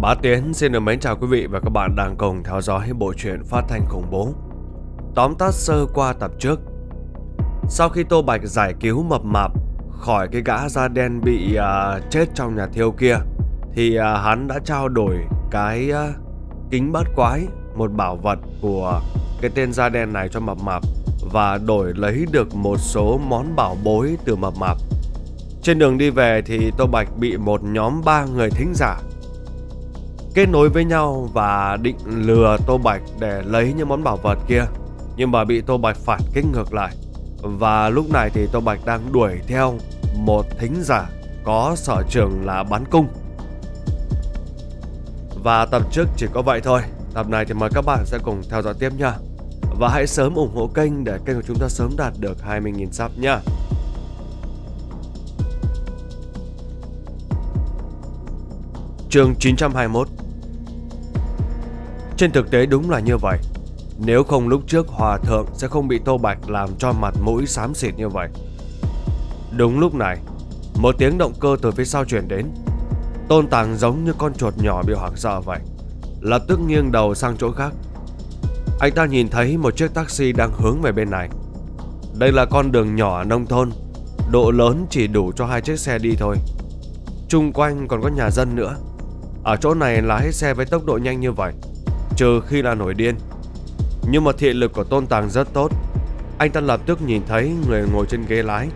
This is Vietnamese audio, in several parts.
Bá Tiến xin được mến chào quý vị và các bạn đang cùng theo dõi bộ truyện phát thanh khủng bố. Tóm tắt sơ qua tập trước. Sau khi Tô Bạch giải cứu mập mạp khỏi cái gã da đen bị uh, chết trong nhà thiêu kia, thì uh, hắn đã trao đổi cái uh, kính bát quái, một bảo vật của cái tên da đen này cho mập mạp và đổi lấy được một số món bảo bối từ mập mạp. Trên đường đi về thì Tô Bạch bị một nhóm ba người thính giả kết nối với nhau và định lừa Tô Bạch để lấy những món bảo vật kia. Nhưng mà bị Tô Bạch phản kích ngược lại. Và lúc này thì Tô Bạch đang đuổi theo một thính giả có sở trường là bắn cung. Và tập trước chỉ có vậy thôi. Tập này thì mời các bạn sẽ cùng theo dõi tiếp nha. Và hãy sớm ủng hộ kênh để kênh của chúng ta sớm đạt được 20.000 sub nha. chương 921 Trên thực tế đúng là như vậy Nếu không lúc trước hòa thượng sẽ không bị Tô Bạch làm cho mặt mũi xám xịt như vậy Đúng lúc này Một tiếng động cơ từ phía sau chuyển đến Tôn Tàng giống như con chuột nhỏ bị hoảng sợ vậy Lập tức nghiêng đầu sang chỗ khác Anh ta nhìn thấy một chiếc taxi đang hướng về bên này Đây là con đường nhỏ nông thôn Độ lớn chỉ đủ cho hai chiếc xe đi thôi Trung quanh còn có nhà dân nữa ở chỗ này lái xe với tốc độ nhanh như vậy Trừ khi là nổi điên Nhưng mà thị lực của tôn tàng rất tốt Anh ta lập tức nhìn thấy người ngồi trên ghế lái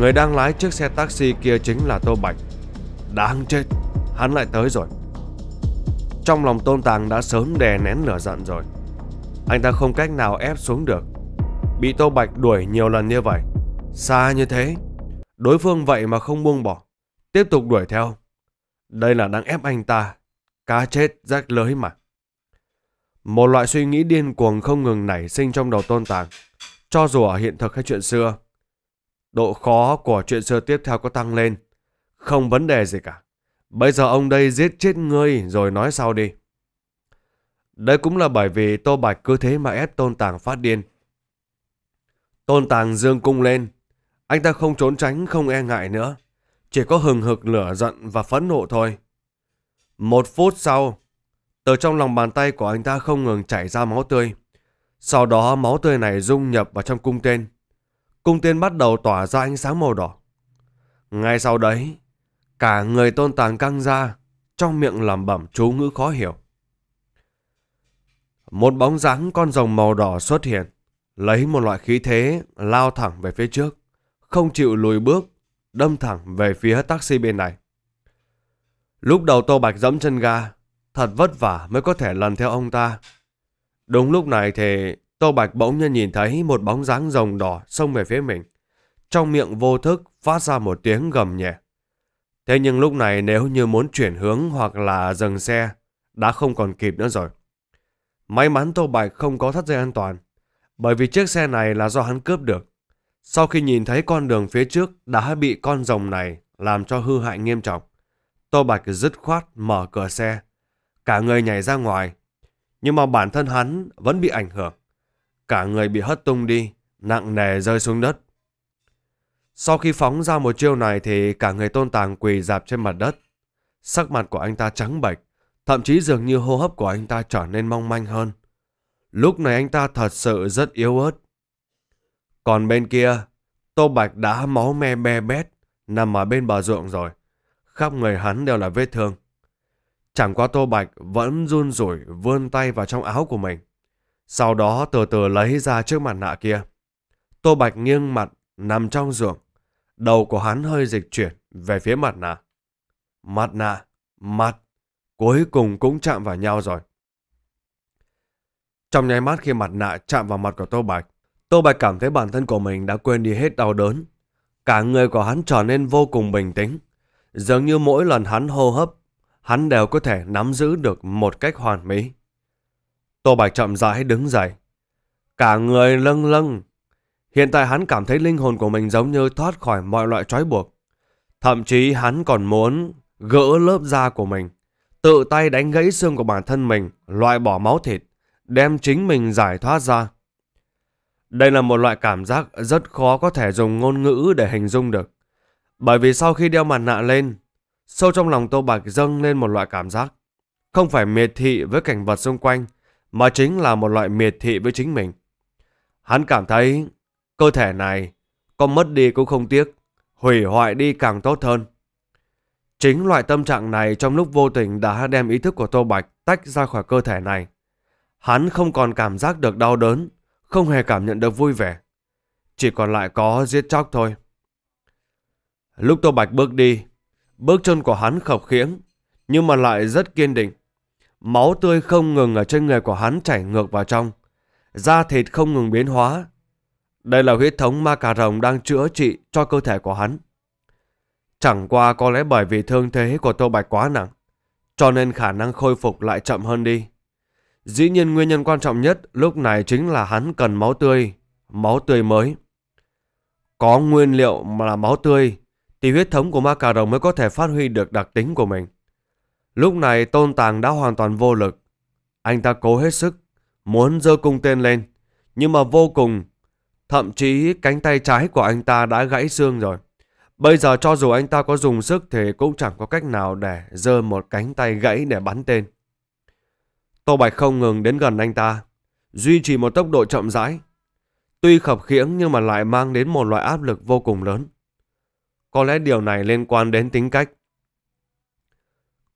Người đang lái chiếc xe taxi kia chính là Tô Bạch Đáng chết Hắn lại tới rồi Trong lòng tôn tàng đã sớm đè nén lửa giận rồi Anh ta không cách nào ép xuống được Bị Tô Bạch đuổi nhiều lần như vậy Xa như thế Đối phương vậy mà không buông bỏ Tiếp tục đuổi theo đây là đang ép anh ta. Cá chết rách lưới mà. Một loại suy nghĩ điên cuồng không ngừng nảy sinh trong đầu tôn tàng. Cho dù ở hiện thực hay chuyện xưa. Độ khó của chuyện xưa tiếp theo có tăng lên. Không vấn đề gì cả. Bây giờ ông đây giết chết ngươi rồi nói sau đi. Đây cũng là bởi vì Tô Bạch cứ thế mà ép Tôn Tàng phát điên. Tôn Tàng dương cung lên. Anh ta không trốn tránh, không e ngại nữa chỉ có hừng hực lửa giận và phẫn nộ thôi. Một phút sau, từ trong lòng bàn tay của anh ta không ngừng chảy ra máu tươi. Sau đó máu tươi này dung nhập vào trong cung tên. Cung tên bắt đầu tỏa ra ánh sáng màu đỏ. Ngay sau đấy, cả người tôn tàng căng ra, trong miệng lẩm bẩm chú ngữ khó hiểu. Một bóng dáng con rồng màu đỏ xuất hiện, lấy một loại khí thế lao thẳng về phía trước, không chịu lùi bước đâm thẳng về phía taxi bên này. Lúc đầu Tô Bạch dẫm chân ga, thật vất vả mới có thể lần theo ông ta. Đúng lúc này thì Tô Bạch bỗng nhiên nhìn thấy một bóng dáng rồng đỏ xông về phía mình. Trong miệng vô thức phát ra một tiếng gầm nhẹ. Thế nhưng lúc này nếu như muốn chuyển hướng hoặc là dừng xe, đã không còn kịp nữa rồi. May mắn Tô Bạch không có thắt dây an toàn, bởi vì chiếc xe này là do hắn cướp được. Sau khi nhìn thấy con đường phía trước đã bị con rồng này làm cho hư hại nghiêm trọng, Tô Bạch dứt khoát mở cửa xe. Cả người nhảy ra ngoài, nhưng mà bản thân hắn vẫn bị ảnh hưởng. Cả người bị hất tung đi, nặng nề rơi xuống đất. Sau khi phóng ra một chiêu này thì cả người tôn tàng quỳ dạp trên mặt đất. Sắc mặt của anh ta trắng bệch, thậm chí dường như hô hấp của anh ta trở nên mong manh hơn. Lúc này anh ta thật sự rất yếu ớt, còn bên kia, Tô Bạch đã máu me be bét, nằm ở bên bờ ruộng rồi. Khắp người hắn đều là vết thương. Chẳng qua Tô Bạch vẫn run rủi vươn tay vào trong áo của mình. Sau đó từ từ lấy ra trước mặt nạ kia. Tô Bạch nghiêng mặt nằm trong ruộng. Đầu của hắn hơi dịch chuyển về phía mặt nạ. Mặt nạ, mặt, cuối cùng cũng chạm vào nhau rồi. Trong nháy mắt khi mặt nạ chạm vào mặt của Tô Bạch, Tô Bạch cảm thấy bản thân của mình đã quên đi hết đau đớn. Cả người của hắn trở nên vô cùng bình tĩnh. giống như mỗi lần hắn hô hấp, hắn đều có thể nắm giữ được một cách hoàn mỹ. Tô Bạch chậm rãi đứng dậy. Cả người lâng lâng. Hiện tại hắn cảm thấy linh hồn của mình giống như thoát khỏi mọi loại trói buộc. Thậm chí hắn còn muốn gỡ lớp da của mình, tự tay đánh gãy xương của bản thân mình, loại bỏ máu thịt, đem chính mình giải thoát ra. Đây là một loại cảm giác rất khó có thể dùng ngôn ngữ để hình dung được. Bởi vì sau khi đeo mặt nạ lên, sâu trong lòng Tô Bạch dâng lên một loại cảm giác. Không phải miệt thị với cảnh vật xung quanh, mà chính là một loại miệt thị với chính mình. Hắn cảm thấy cơ thể này có mất đi cũng không tiếc, hủy hoại đi càng tốt hơn. Chính loại tâm trạng này trong lúc vô tình đã đem ý thức của Tô Bạch tách ra khỏi cơ thể này. Hắn không còn cảm giác được đau đớn, không hề cảm nhận được vui vẻ. Chỉ còn lại có giết chóc thôi. Lúc Tô Bạch bước đi, bước chân của hắn khập khiễng, nhưng mà lại rất kiên định. Máu tươi không ngừng ở trên người của hắn chảy ngược vào trong. Da thịt không ngừng biến hóa. Đây là huyết thống ma cà rồng đang chữa trị cho cơ thể của hắn. Chẳng qua có lẽ bởi vì thương thế của Tô Bạch quá nặng, cho nên khả năng khôi phục lại chậm hơn đi. Dĩ nhiên nguyên nhân quan trọng nhất lúc này chính là hắn cần máu tươi, máu tươi mới. Có nguyên liệu mà là máu tươi thì huyết thống của ma cà rồng mới có thể phát huy được đặc tính của mình. Lúc này tôn tàng đã hoàn toàn vô lực. Anh ta cố hết sức, muốn giơ cung tên lên, nhưng mà vô cùng, thậm chí cánh tay trái của anh ta đã gãy xương rồi. Bây giờ cho dù anh ta có dùng sức thì cũng chẳng có cách nào để giơ một cánh tay gãy để bắn tên. Tô Bạch không ngừng đến gần anh ta, duy trì một tốc độ chậm rãi. Tuy khập khiễng nhưng mà lại mang đến một loại áp lực vô cùng lớn. Có lẽ điều này liên quan đến tính cách.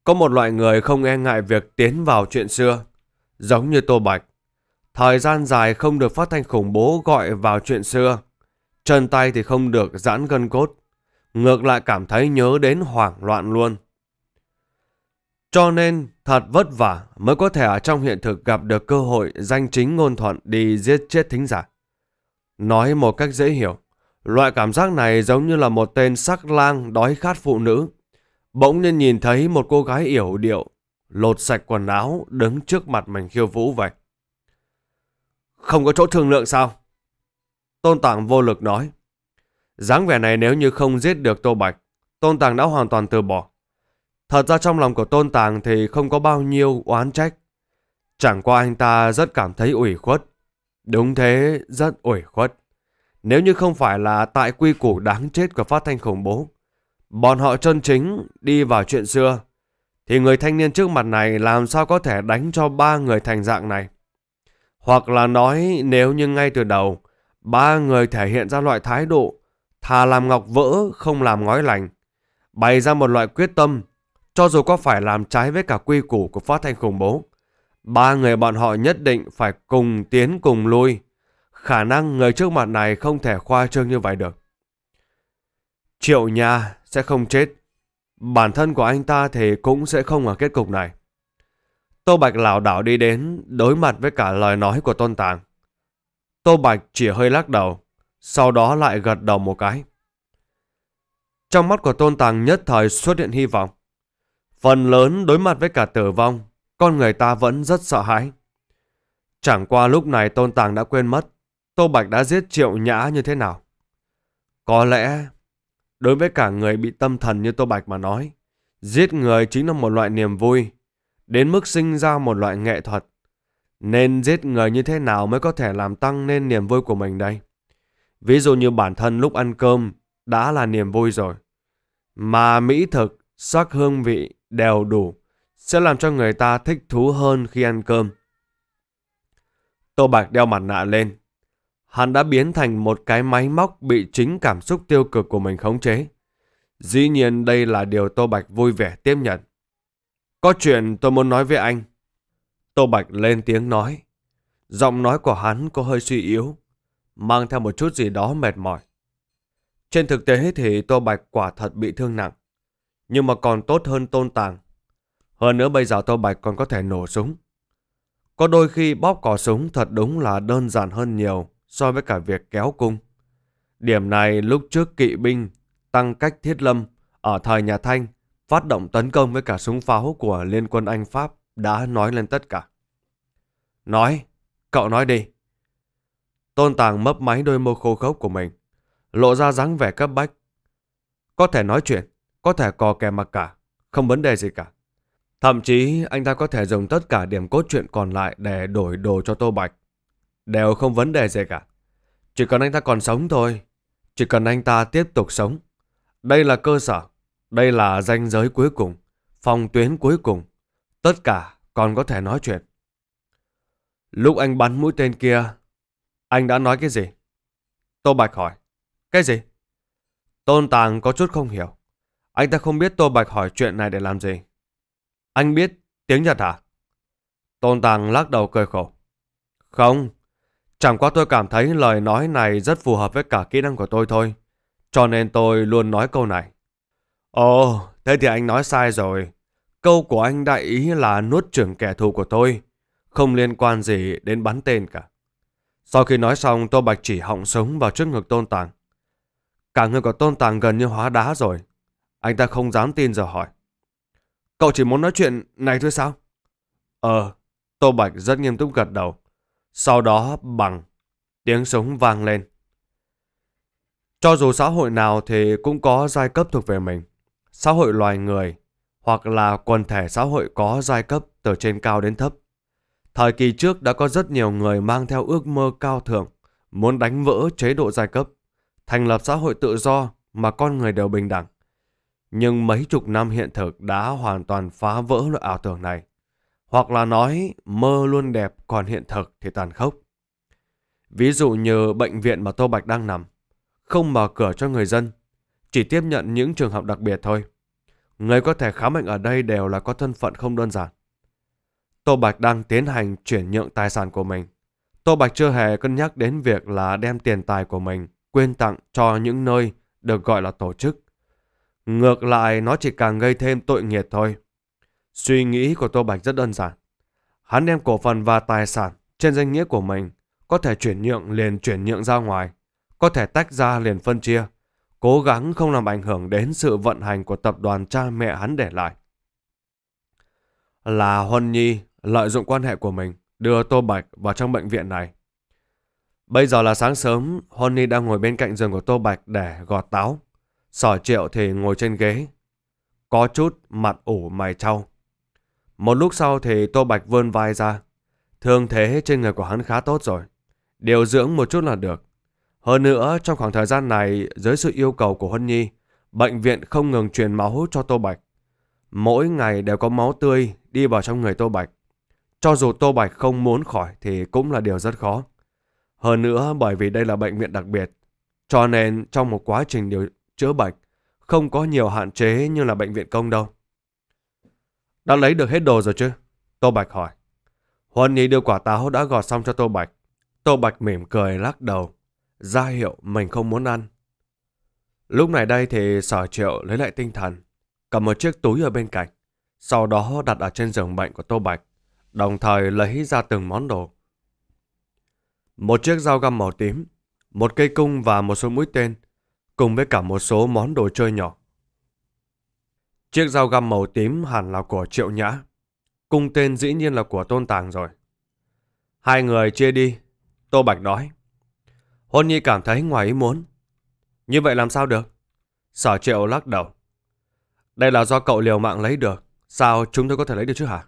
Có một loại người không e ngại việc tiến vào chuyện xưa, giống như Tô Bạch. Thời gian dài không được phát thanh khủng bố gọi vào chuyện xưa, chân tay thì không được giãn gân cốt. Ngược lại cảm thấy nhớ đến hoảng loạn luôn. Cho nên thật vất vả mới có thể ở trong hiện thực gặp được cơ hội danh chính ngôn thuận đi giết chết thính giả. Nói một cách dễ hiểu, loại cảm giác này giống như là một tên sắc lang đói khát phụ nữ. Bỗng nhiên nhìn thấy một cô gái yểu điệu, lột sạch quần áo đứng trước mặt mình khiêu vũ vậy. Không có chỗ thương lượng sao? Tôn Tạng vô lực nói. dáng vẻ này nếu như không giết được Tô Bạch, Tôn Tạng đã hoàn toàn từ bỏ. Thật ra trong lòng của Tôn Tàng thì không có bao nhiêu oán trách. Chẳng qua anh ta rất cảm thấy ủy khuất. Đúng thế, rất ủy khuất. Nếu như không phải là tại quy củ đáng chết của phát thanh khủng bố, bọn họ chân chính đi vào chuyện xưa, thì người thanh niên trước mặt này làm sao có thể đánh cho ba người thành dạng này. Hoặc là nói nếu như ngay từ đầu, ba người thể hiện ra loại thái độ, thà làm ngọc vỡ không làm ngói lành, bày ra một loại quyết tâm cho dù có phải làm trái với cả quy củ của phát thanh khủng bố, ba người bọn họ nhất định phải cùng tiến cùng lui. Khả năng người trước mặt này không thể khoa trương như vậy được. Triệu nhà sẽ không chết. Bản thân của anh ta thì cũng sẽ không ở kết cục này. Tô Bạch lảo đảo đi đến đối mặt với cả lời nói của Tôn Tàng. Tô Bạch chỉ hơi lắc đầu, sau đó lại gật đầu một cái. Trong mắt của Tôn Tàng nhất thời xuất hiện hy vọng. Phần lớn đối mặt với cả tử vong, con người ta vẫn rất sợ hãi. Chẳng qua lúc này Tôn Tàng đã quên mất Tô Bạch đã giết Triệu Nhã như thế nào. Có lẽ, đối với cả người bị tâm thần như Tô Bạch mà nói, giết người chính là một loại niềm vui, đến mức sinh ra một loại nghệ thuật. Nên giết người như thế nào mới có thể làm tăng nên niềm vui của mình đây? Ví dụ như bản thân lúc ăn cơm đã là niềm vui rồi. Mà mỹ thực, sắc hương vị đều đủ, sẽ làm cho người ta thích thú hơn khi ăn cơm. Tô Bạch đeo mặt nạ lên. Hắn đã biến thành một cái máy móc bị chính cảm xúc tiêu cực của mình khống chế. Dĩ nhiên đây là điều Tô Bạch vui vẻ tiếp nhận. Có chuyện tôi muốn nói với anh. Tô Bạch lên tiếng nói. Giọng nói của hắn có hơi suy yếu, mang theo một chút gì đó mệt mỏi. Trên thực tế thì Tô Bạch quả thật bị thương nặng nhưng mà còn tốt hơn tôn tàng. Hơn nữa bây giờ Tô Bạch còn có thể nổ súng. Có đôi khi bóp cò súng thật đúng là đơn giản hơn nhiều so với cả việc kéo cung. Điểm này lúc trước kỵ binh tăng cách thiết lâm ở thời nhà Thanh phát động tấn công với cả súng pháo của Liên quân Anh Pháp đã nói lên tất cả. Nói, cậu nói đi. Tôn Tàng mấp máy đôi môi khô khốc của mình, lộ ra dáng vẻ cấp bách. Có thể nói chuyện có thể cò kè mặc cả, không vấn đề gì cả. Thậm chí anh ta có thể dùng tất cả điểm cốt truyện còn lại để đổi đồ cho Tô Bạch. Đều không vấn đề gì cả. Chỉ cần anh ta còn sống thôi. Chỉ cần anh ta tiếp tục sống. Đây là cơ sở. Đây là ranh giới cuối cùng. Phòng tuyến cuối cùng. Tất cả còn có thể nói chuyện. Lúc anh bắn mũi tên kia, anh đã nói cái gì? Tô Bạch hỏi. Cái gì? Tôn Tàng có chút không hiểu. Anh ta không biết Tô Bạch hỏi chuyện này để làm gì. Anh biết tiếng Nhật hả? Tôn Tàng lắc đầu cười khổ. Không, chẳng qua tôi cảm thấy lời nói này rất phù hợp với cả kỹ năng của tôi thôi. Cho nên tôi luôn nói câu này. Ồ, thế thì anh nói sai rồi. Câu của anh đại ý là nuốt trưởng kẻ thù của tôi. Không liên quan gì đến bắn tên cả. Sau khi nói xong, Tô Bạch chỉ họng súng vào trước ngực Tôn Tàng. Cả người của Tôn Tàng gần như hóa đá rồi. Anh ta không dám tin rồi hỏi. Cậu chỉ muốn nói chuyện này thôi sao? Ờ, Tô Bạch rất nghiêm túc gật đầu. Sau đó bằng, tiếng súng vang lên. Cho dù xã hội nào thì cũng có giai cấp thuộc về mình. Xã hội loài người hoặc là quần thể xã hội có giai cấp từ trên cao đến thấp. Thời kỳ trước đã có rất nhiều người mang theo ước mơ cao thượng, muốn đánh vỡ chế độ giai cấp, thành lập xã hội tự do mà con người đều bình đẳng. Nhưng mấy chục năm hiện thực đã hoàn toàn phá vỡ loại ảo tưởng này. Hoặc là nói mơ luôn đẹp còn hiện thực thì tàn khốc. Ví dụ như bệnh viện mà Tô Bạch đang nằm, không mở cửa cho người dân, chỉ tiếp nhận những trường hợp đặc biệt thôi. Người có thể khám bệnh ở đây đều là có thân phận không đơn giản. Tô Bạch đang tiến hành chuyển nhượng tài sản của mình. Tô Bạch chưa hề cân nhắc đến việc là đem tiền tài của mình quyên tặng cho những nơi được gọi là tổ chức Ngược lại nó chỉ càng gây thêm tội nghiệt thôi. Suy nghĩ của Tô Bạch rất đơn giản. Hắn đem cổ phần và tài sản trên danh nghĩa của mình có thể chuyển nhượng liền chuyển nhượng ra ngoài, có thể tách ra liền phân chia, cố gắng không làm ảnh hưởng đến sự vận hành của tập đoàn cha mẹ hắn để lại. Là Huân Nhi lợi dụng quan hệ của mình đưa Tô Bạch vào trong bệnh viện này. Bây giờ là sáng sớm, huân nhi đang ngồi bên cạnh giường của Tô Bạch để gọt táo. Sở triệu thì ngồi trên ghế. Có chút mặt ủ mày trao. Một lúc sau thì Tô Bạch vươn vai ra. Thương thế trên người của hắn khá tốt rồi. Điều dưỡng một chút là được. Hơn nữa, trong khoảng thời gian này, dưới sự yêu cầu của Huân Nhi, bệnh viện không ngừng truyền máu cho Tô Bạch. Mỗi ngày đều có máu tươi đi vào trong người Tô Bạch. Cho dù Tô Bạch không muốn khỏi thì cũng là điều rất khó. Hơn nữa bởi vì đây là bệnh viện đặc biệt, cho nên trong một quá trình điều chữa bệnh, không có nhiều hạn chế như là bệnh viện công đâu. Đã lấy được hết đồ rồi chứ? Tô Bạch hỏi. Huân Nhi đưa quả táo đã gọt xong cho Tô Bạch. Tô Bạch mỉm cười lắc đầu, ra hiệu mình không muốn ăn. Lúc này đây thì sở triệu lấy lại tinh thần, cầm một chiếc túi ở bên cạnh, sau đó đặt ở trên giường bệnh của Tô Bạch, đồng thời lấy ra từng món đồ. Một chiếc dao găm màu tím, một cây cung và một số mũi tên cùng với cả một số món đồ chơi nhỏ. Chiếc dao găm màu tím hẳn là của Triệu Nhã, cung tên dĩ nhiên là của Tôn Tàng rồi. Hai người chia đi, Tô Bạch nói. Hôn Nhi cảm thấy ngoài ý muốn. Như vậy làm sao được? Sở Triệu lắc đầu. Đây là do cậu liều mạng lấy được, sao chúng tôi có thể lấy được chứ hả?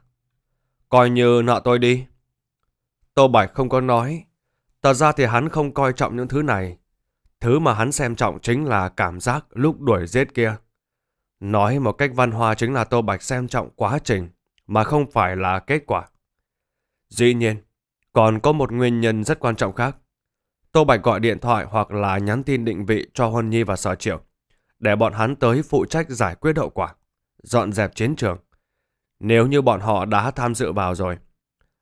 Coi như nợ tôi đi. Tô Bạch không có nói, thật ra thì hắn không coi trọng những thứ này, Thứ mà hắn xem trọng chính là cảm giác lúc đuổi giết kia. Nói một cách văn hoa chính là Tô Bạch xem trọng quá trình, mà không phải là kết quả. Dĩ nhiên, còn có một nguyên nhân rất quan trọng khác. Tô Bạch gọi điện thoại hoặc là nhắn tin định vị cho Huân Nhi và Sở Triệu, để bọn hắn tới phụ trách giải quyết hậu quả, dọn dẹp chiến trường. Nếu như bọn họ đã tham dự vào rồi,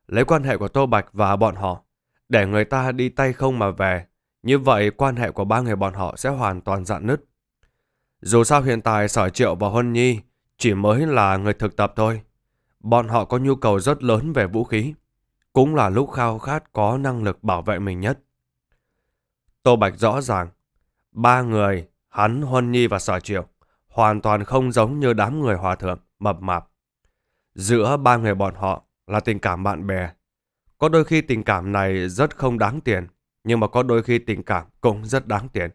lấy quan hệ của Tô Bạch và bọn họ, để người ta đi tay không mà về như vậy quan hệ của ba người bọn họ sẽ hoàn toàn dạn nứt. Dù sao hiện tại Sở Triệu và Huân Nhi chỉ mới là người thực tập thôi. Bọn họ có nhu cầu rất lớn về vũ khí. Cũng là lúc khao khát có năng lực bảo vệ mình nhất. Tô Bạch rõ ràng, ba người, hắn, Huân Nhi và Sở Triệu, hoàn toàn không giống như đám người hòa thượng, mập mạp. Giữa ba người bọn họ là tình cảm bạn bè. Có đôi khi tình cảm này rất không đáng tiền nhưng mà có đôi khi tình cảm cũng rất đáng tiền.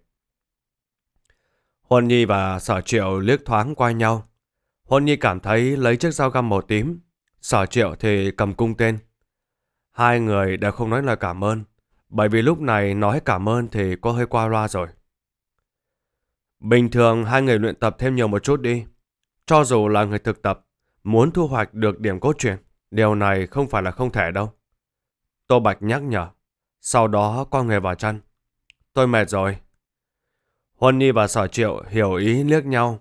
Huân Nhi và Sở Triệu liếc thoáng qua nhau. Huân Nhi cảm thấy lấy chiếc dao găm màu tím, Sở Triệu thì cầm cung tên. Hai người đều không nói lời cảm ơn, bởi vì lúc này nói cảm ơn thì có hơi qua loa rồi. Bình thường hai người luyện tập thêm nhiều một chút đi. Cho dù là người thực tập, muốn thu hoạch được điểm cốt truyện, điều này không phải là không thể đâu. Tô Bạch nhắc nhở. Sau đó con người vào chăn. Tôi mệt rồi. Huân Nhi và Sở Triệu hiểu ý liếc nhau.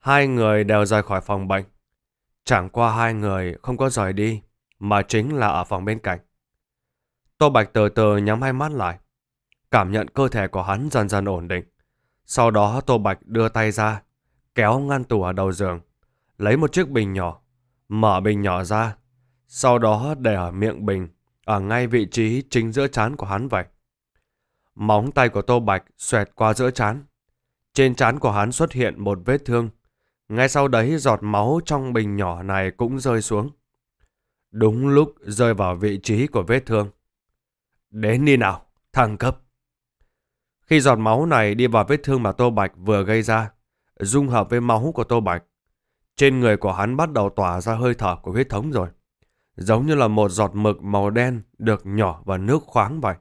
Hai người đều rời khỏi phòng bệnh. Chẳng qua hai người không có rời đi, mà chính là ở phòng bên cạnh. Tô Bạch từ từ nhắm hai mắt lại. Cảm nhận cơ thể của hắn dần dần ổn định. Sau đó Tô Bạch đưa tay ra, kéo ngăn tủ ở đầu giường, lấy một chiếc bình nhỏ, mở bình nhỏ ra, sau đó để ở miệng bình, ở à, ngay vị trí chính giữa trán của hắn vậy. Móng tay của Tô Bạch xoẹt qua giữa trán. Trên trán của hắn xuất hiện một vết thương. Ngay sau đấy giọt máu trong bình nhỏ này cũng rơi xuống. Đúng lúc rơi vào vị trí của vết thương. Đến đi nào, thăng cấp. Khi giọt máu này đi vào vết thương mà Tô Bạch vừa gây ra, dung hợp với máu của Tô Bạch, trên người của hắn bắt đầu tỏa ra hơi thở của huyết thống rồi giống như là một giọt mực màu đen được nhỏ vào nước khoáng vậy.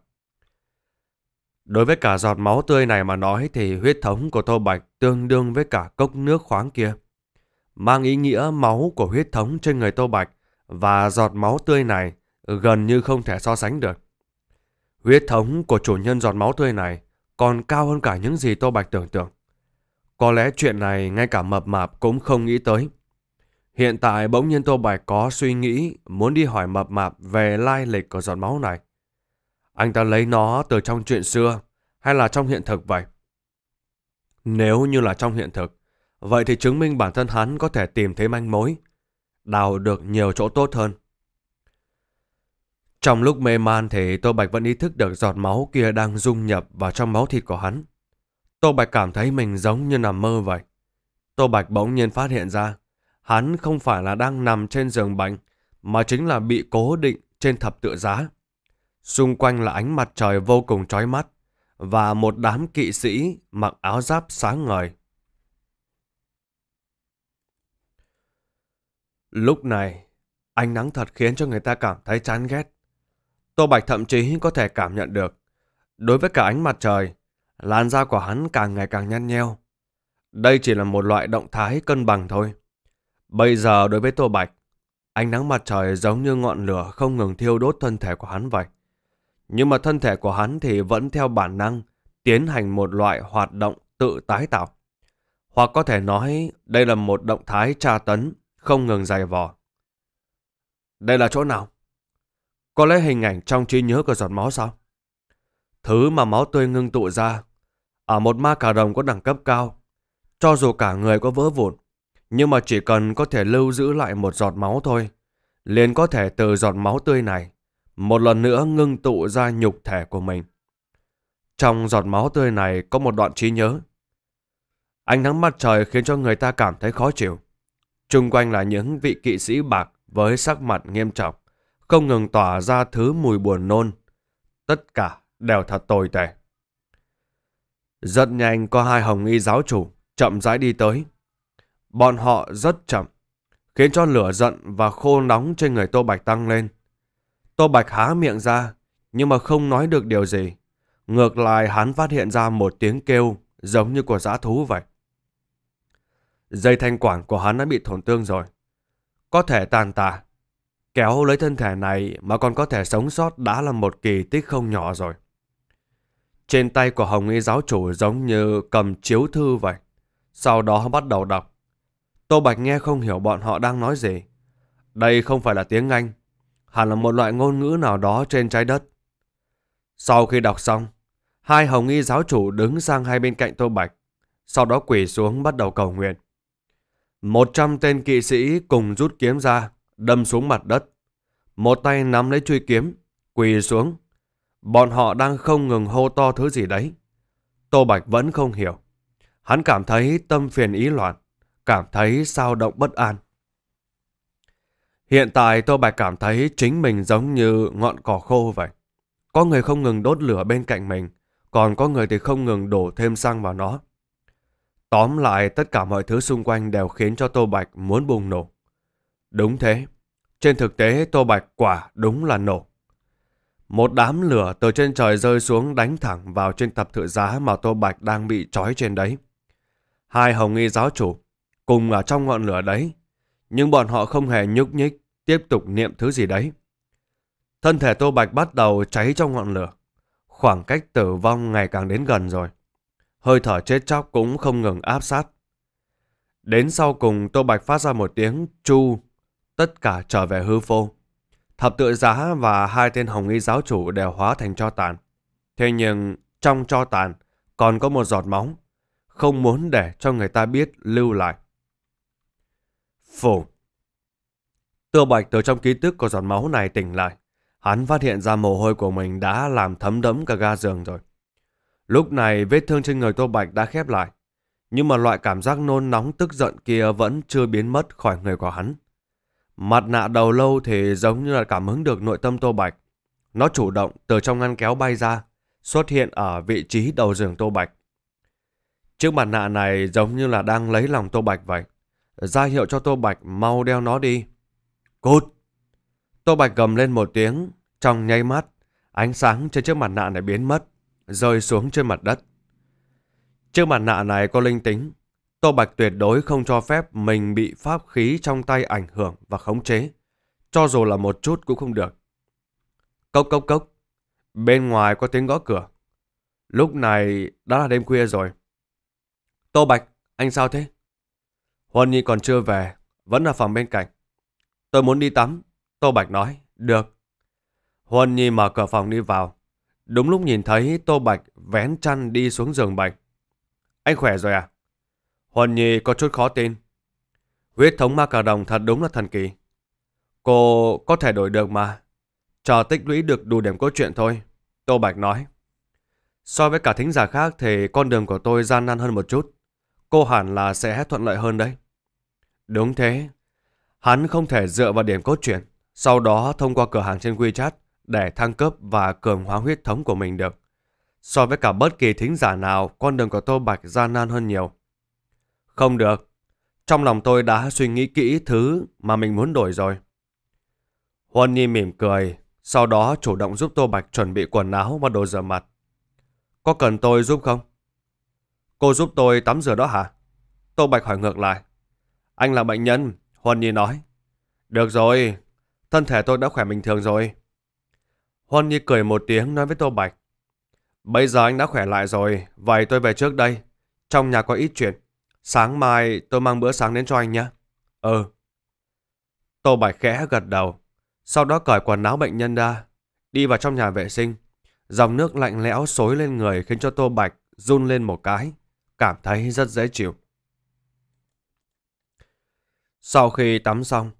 Đối với cả giọt máu tươi này mà nói thì huyết thống của Tô Bạch tương đương với cả cốc nước khoáng kia. Mang ý nghĩa máu của huyết thống trên người Tô Bạch và giọt máu tươi này gần như không thể so sánh được. Huyết thống của chủ nhân giọt máu tươi này còn cao hơn cả những gì Tô Bạch tưởng tượng. Có lẽ chuyện này ngay cả mập mạp cũng không nghĩ tới. Hiện tại bỗng nhiên Tô Bạch có suy nghĩ muốn đi hỏi mập mạp về lai lịch của giọt máu này. Anh ta lấy nó từ trong chuyện xưa hay là trong hiện thực vậy? Nếu như là trong hiện thực, vậy thì chứng minh bản thân hắn có thể tìm thấy manh mối, đào được nhiều chỗ tốt hơn. Trong lúc mê man thì Tô Bạch vẫn ý thức được giọt máu kia đang dung nhập vào trong máu thịt của hắn. Tô Bạch cảm thấy mình giống như nằm mơ vậy. Tô Bạch bỗng nhiên phát hiện ra hắn không phải là đang nằm trên giường bệnh, mà chính là bị cố định trên thập tự giá. Xung quanh là ánh mặt trời vô cùng trói mắt, và một đám kỵ sĩ mặc áo giáp sáng ngời. Lúc này, ánh nắng thật khiến cho người ta cảm thấy chán ghét. Tô Bạch thậm chí có thể cảm nhận được, đối với cả ánh mặt trời, làn da của hắn càng ngày càng nhăn nheo. Đây chỉ là một loại động thái cân bằng thôi. Bây giờ đối với Tô Bạch, ánh nắng mặt trời giống như ngọn lửa không ngừng thiêu đốt thân thể của hắn vậy. Nhưng mà thân thể của hắn thì vẫn theo bản năng tiến hành một loại hoạt động tự tái tạo. Hoặc có thể nói đây là một động thái tra tấn không ngừng dày vò. Đây là chỗ nào? Có lẽ hình ảnh trong trí nhớ của giọt máu sao? Thứ mà máu tươi ngưng tụ ra, ở một ma cà rồng có đẳng cấp cao, cho dù cả người có vỡ vụn, nhưng mà chỉ cần có thể lưu giữ lại một giọt máu thôi, liền có thể từ giọt máu tươi này, một lần nữa ngưng tụ ra nhục thể của mình. Trong giọt máu tươi này có một đoạn trí nhớ. Ánh nắng mặt trời khiến cho người ta cảm thấy khó chịu. Trung quanh là những vị kỵ sĩ bạc với sắc mặt nghiêm trọng, không ngừng tỏa ra thứ mùi buồn nôn. Tất cả đều thật tồi tệ. Rất nhanh có hai hồng y giáo chủ chậm rãi đi tới. Bọn họ rất chậm, khiến cho lửa giận và khô nóng trên người Tô Bạch tăng lên. Tô Bạch há miệng ra, nhưng mà không nói được điều gì. Ngược lại hắn phát hiện ra một tiếng kêu giống như của dã thú vậy. Dây thanh quản của hắn đã bị tổn thương rồi. Có thể tàn tạ. Kéo lấy thân thể này mà còn có thể sống sót đã là một kỳ tích không nhỏ rồi. Trên tay của Hồng Y giáo chủ giống như cầm chiếu thư vậy. Sau đó bắt đầu đọc. Tô Bạch nghe không hiểu bọn họ đang nói gì. Đây không phải là tiếng Anh, hẳn là một loại ngôn ngữ nào đó trên trái đất. Sau khi đọc xong, hai hồng y giáo chủ đứng sang hai bên cạnh Tô Bạch, sau đó quỳ xuống bắt đầu cầu nguyện. Một trăm tên kỵ sĩ cùng rút kiếm ra, đâm xuống mặt đất. Một tay nắm lấy chuôi kiếm, quỳ xuống. Bọn họ đang không ngừng hô to thứ gì đấy. Tô Bạch vẫn không hiểu. Hắn cảm thấy tâm phiền ý loạn cảm thấy sao động bất an. Hiện tại Tô Bạch cảm thấy chính mình giống như ngọn cỏ khô vậy. Có người không ngừng đốt lửa bên cạnh mình, còn có người thì không ngừng đổ thêm xăng vào nó. Tóm lại, tất cả mọi thứ xung quanh đều khiến cho Tô Bạch muốn bùng nổ. Đúng thế, trên thực tế Tô Bạch quả đúng là nổ. Một đám lửa từ trên trời rơi xuống đánh thẳng vào trên tập thự giá mà Tô Bạch đang bị trói trên đấy. Hai hồng nghi giáo chủ cùng ở trong ngọn lửa đấy. Nhưng bọn họ không hề nhúc nhích, tiếp tục niệm thứ gì đấy. Thân thể Tô Bạch bắt đầu cháy trong ngọn lửa. Khoảng cách tử vong ngày càng đến gần rồi. Hơi thở chết chóc cũng không ngừng áp sát. Đến sau cùng Tô Bạch phát ra một tiếng chu, tất cả trở về hư vô. Thập tự giá và hai tên hồng y giáo chủ đều hóa thành cho tàn. Thế nhưng trong cho tàn còn có một giọt máu, không muốn để cho người ta biết lưu lại. Phù. Tô Bạch từ trong ký tức của giọt máu này tỉnh lại. Hắn phát hiện ra mồ hôi của mình đã làm thấm đẫm cả ga giường rồi. Lúc này vết thương trên người Tô Bạch đã khép lại. Nhưng mà loại cảm giác nôn nóng tức giận kia vẫn chưa biến mất khỏi người của hắn. Mặt nạ đầu lâu thì giống như là cảm hứng được nội tâm Tô Bạch. Nó chủ động từ trong ngăn kéo bay ra, xuất hiện ở vị trí đầu giường Tô Bạch. Chiếc mặt nạ này giống như là đang lấy lòng Tô Bạch vậy ra hiệu cho Tô Bạch mau đeo nó đi. Cút! Tô Bạch gầm lên một tiếng, trong nháy mắt, ánh sáng trên chiếc mặt nạ này biến mất, rơi xuống trên mặt đất. Chiếc mặt nạ này có linh tính, Tô Bạch tuyệt đối không cho phép mình bị pháp khí trong tay ảnh hưởng và khống chế, cho dù là một chút cũng không được. Cốc cốc cốc, bên ngoài có tiếng gõ cửa. Lúc này đã là đêm khuya rồi. Tô Bạch, anh sao thế? Huân Nhi còn chưa về, vẫn ở phòng bên cạnh. Tôi muốn đi tắm. Tô Bạch nói, được. Huân Nhi mở cửa phòng đi vào. Đúng lúc nhìn thấy Tô Bạch vén chăn đi xuống giường bệnh. Anh khỏe rồi à? Huân Nhi có chút khó tin. Huyết thống ma cà đồng thật đúng là thần kỳ. Cô có thể đổi được mà. Chờ tích lũy được đủ điểm cốt truyện thôi. Tô Bạch nói. So với cả thính giả khác thì con đường của tôi gian nan hơn một chút. Cô hẳn là sẽ thuận lợi hơn đấy. Đúng thế. Hắn không thể dựa vào điểm cốt truyện, sau đó thông qua cửa hàng trên WeChat để thăng cấp và cường hóa huyết thống của mình được. So với cả bất kỳ thính giả nào, con đường của Tô Bạch gian nan hơn nhiều. Không được. Trong lòng tôi đã suy nghĩ kỹ thứ mà mình muốn đổi rồi. Huân Nhi mỉm cười, sau đó chủ động giúp Tô Bạch chuẩn bị quần áo và đồ rửa mặt. Có cần tôi giúp không? Cô giúp tôi tắm rửa đó hả? Tô Bạch hỏi ngược lại. Anh là bệnh nhân, Huân Nhi nói. Được rồi, thân thể tôi đã khỏe bình thường rồi. Huân Nhi cười một tiếng nói với Tô Bạch. Bây giờ anh đã khỏe lại rồi, vậy tôi về trước đây. Trong nhà có ít chuyện. Sáng mai tôi mang bữa sáng đến cho anh nhé. Ừ. Tô Bạch khẽ gật đầu. Sau đó cởi quần áo bệnh nhân ra. Đi vào trong nhà vệ sinh. Dòng nước lạnh lẽo xối lên người khiến cho Tô Bạch run lên một cái. Cảm thấy rất dễ chịu. Sau khi tắm xong,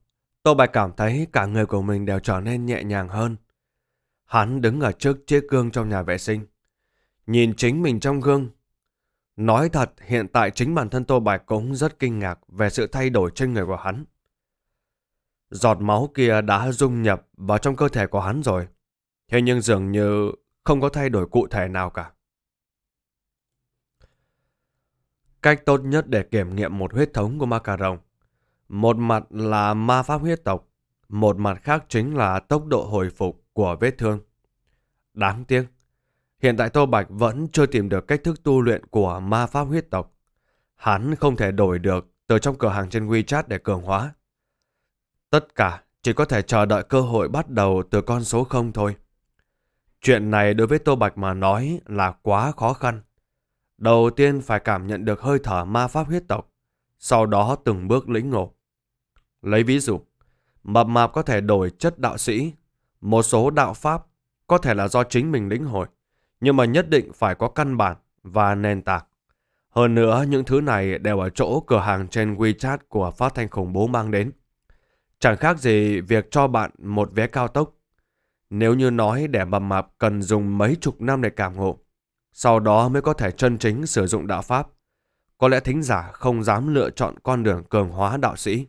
Tô Bạch cảm thấy cả người của mình đều trở nên nhẹ nhàng hơn. Hắn đứng ở trước chiếc gương trong nhà vệ sinh. Nhìn chính mình trong gương. Nói thật, hiện tại chính bản thân Tô Bạch cũng rất kinh ngạc về sự thay đổi trên người của hắn. Giọt máu kia đã dung nhập vào trong cơ thể của hắn rồi. Thế nhưng dường như không có thay đổi cụ thể nào cả. Cách tốt nhất để kiểm nghiệm một huyết thống của ma cà rồng một mặt là ma pháp huyết tộc, một mặt khác chính là tốc độ hồi phục của vết thương. Đáng tiếc, hiện tại Tô Bạch vẫn chưa tìm được cách thức tu luyện của ma pháp huyết tộc. Hắn không thể đổi được từ trong cửa hàng trên WeChat để cường hóa. Tất cả chỉ có thể chờ đợi cơ hội bắt đầu từ con số 0 thôi. Chuyện này đối với Tô Bạch mà nói là quá khó khăn. Đầu tiên phải cảm nhận được hơi thở ma pháp huyết tộc, sau đó từng bước lĩnh ngộ. Lấy ví dụ, mập mạp có thể đổi chất đạo sĩ, một số đạo pháp có thể là do chính mình lĩnh hội, nhưng mà nhất định phải có căn bản và nền tảng. Hơn nữa, những thứ này đều ở chỗ cửa hàng trên WeChat của phát thanh khủng bố mang đến. Chẳng khác gì việc cho bạn một vé cao tốc. Nếu như nói để mập mạp cần dùng mấy chục năm để cảm ngộ, sau đó mới có thể chân chính sử dụng đạo pháp. Có lẽ thính giả không dám lựa chọn con đường cường hóa đạo sĩ.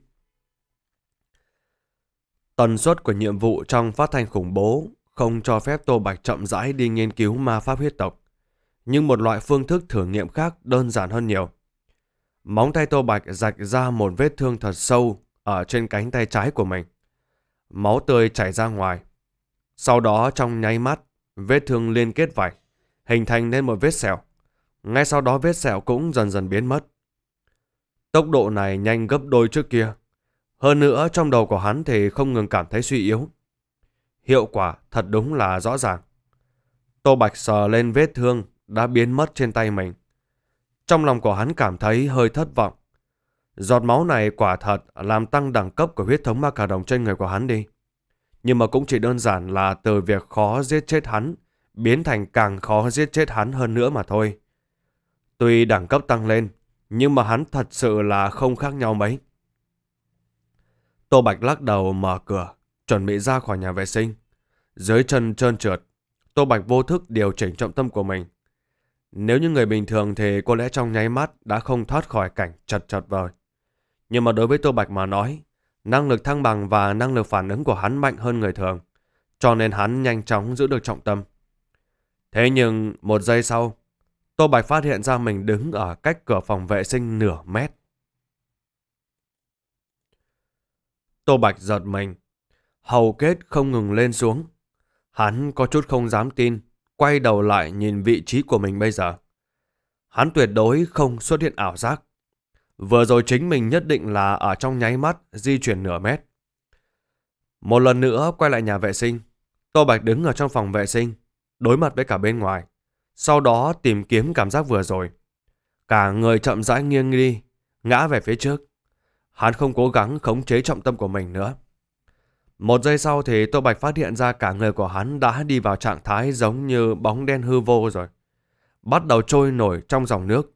Tần suất của nhiệm vụ trong phát thanh khủng bố không cho phép Tô Bạch chậm rãi đi nghiên cứu ma pháp huyết tộc, nhưng một loại phương thức thử nghiệm khác đơn giản hơn nhiều. Móng tay Tô Bạch rạch ra một vết thương thật sâu ở trên cánh tay trái của mình. Máu tươi chảy ra ngoài. Sau đó trong nháy mắt, vết thương liên kết vảy, hình thành nên một vết sẹo. Ngay sau đó vết sẹo cũng dần dần biến mất. Tốc độ này nhanh gấp đôi trước kia, hơn nữa trong đầu của hắn thì không ngừng cảm thấy suy yếu. Hiệu quả thật đúng là rõ ràng. Tô Bạch sờ lên vết thương đã biến mất trên tay mình. Trong lòng của hắn cảm thấy hơi thất vọng. Giọt máu này quả thật làm tăng đẳng cấp của huyết thống ma cà đồng trên người của hắn đi. Nhưng mà cũng chỉ đơn giản là từ việc khó giết chết hắn biến thành càng khó giết chết hắn hơn nữa mà thôi. Tuy đẳng cấp tăng lên, nhưng mà hắn thật sự là không khác nhau mấy. Tô Bạch lắc đầu mở cửa, chuẩn bị ra khỏi nhà vệ sinh. Dưới chân trơn trượt, Tô Bạch vô thức điều chỉnh trọng tâm của mình. Nếu như người bình thường thì có lẽ trong nháy mắt đã không thoát khỏi cảnh chật chật rồi. Nhưng mà đối với Tô Bạch mà nói, năng lực thăng bằng và năng lực phản ứng của hắn mạnh hơn người thường, cho nên hắn nhanh chóng giữ được trọng tâm. Thế nhưng một giây sau, Tô Bạch phát hiện ra mình đứng ở cách cửa phòng vệ sinh nửa mét. Tô Bạch giật mình. Hầu kết không ngừng lên xuống. Hắn có chút không dám tin, quay đầu lại nhìn vị trí của mình bây giờ. Hắn tuyệt đối không xuất hiện ảo giác. Vừa rồi chính mình nhất định là ở trong nháy mắt di chuyển nửa mét. Một lần nữa quay lại nhà vệ sinh, Tô Bạch đứng ở trong phòng vệ sinh, đối mặt với cả bên ngoài. Sau đó tìm kiếm cảm giác vừa rồi. Cả người chậm rãi nghiêng đi, ngã về phía trước. Hắn không cố gắng khống chế trọng tâm của mình nữa. Một giây sau thì Tô Bạch phát hiện ra cả người của hắn đã đi vào trạng thái giống như bóng đen hư vô rồi. Bắt đầu trôi nổi trong dòng nước.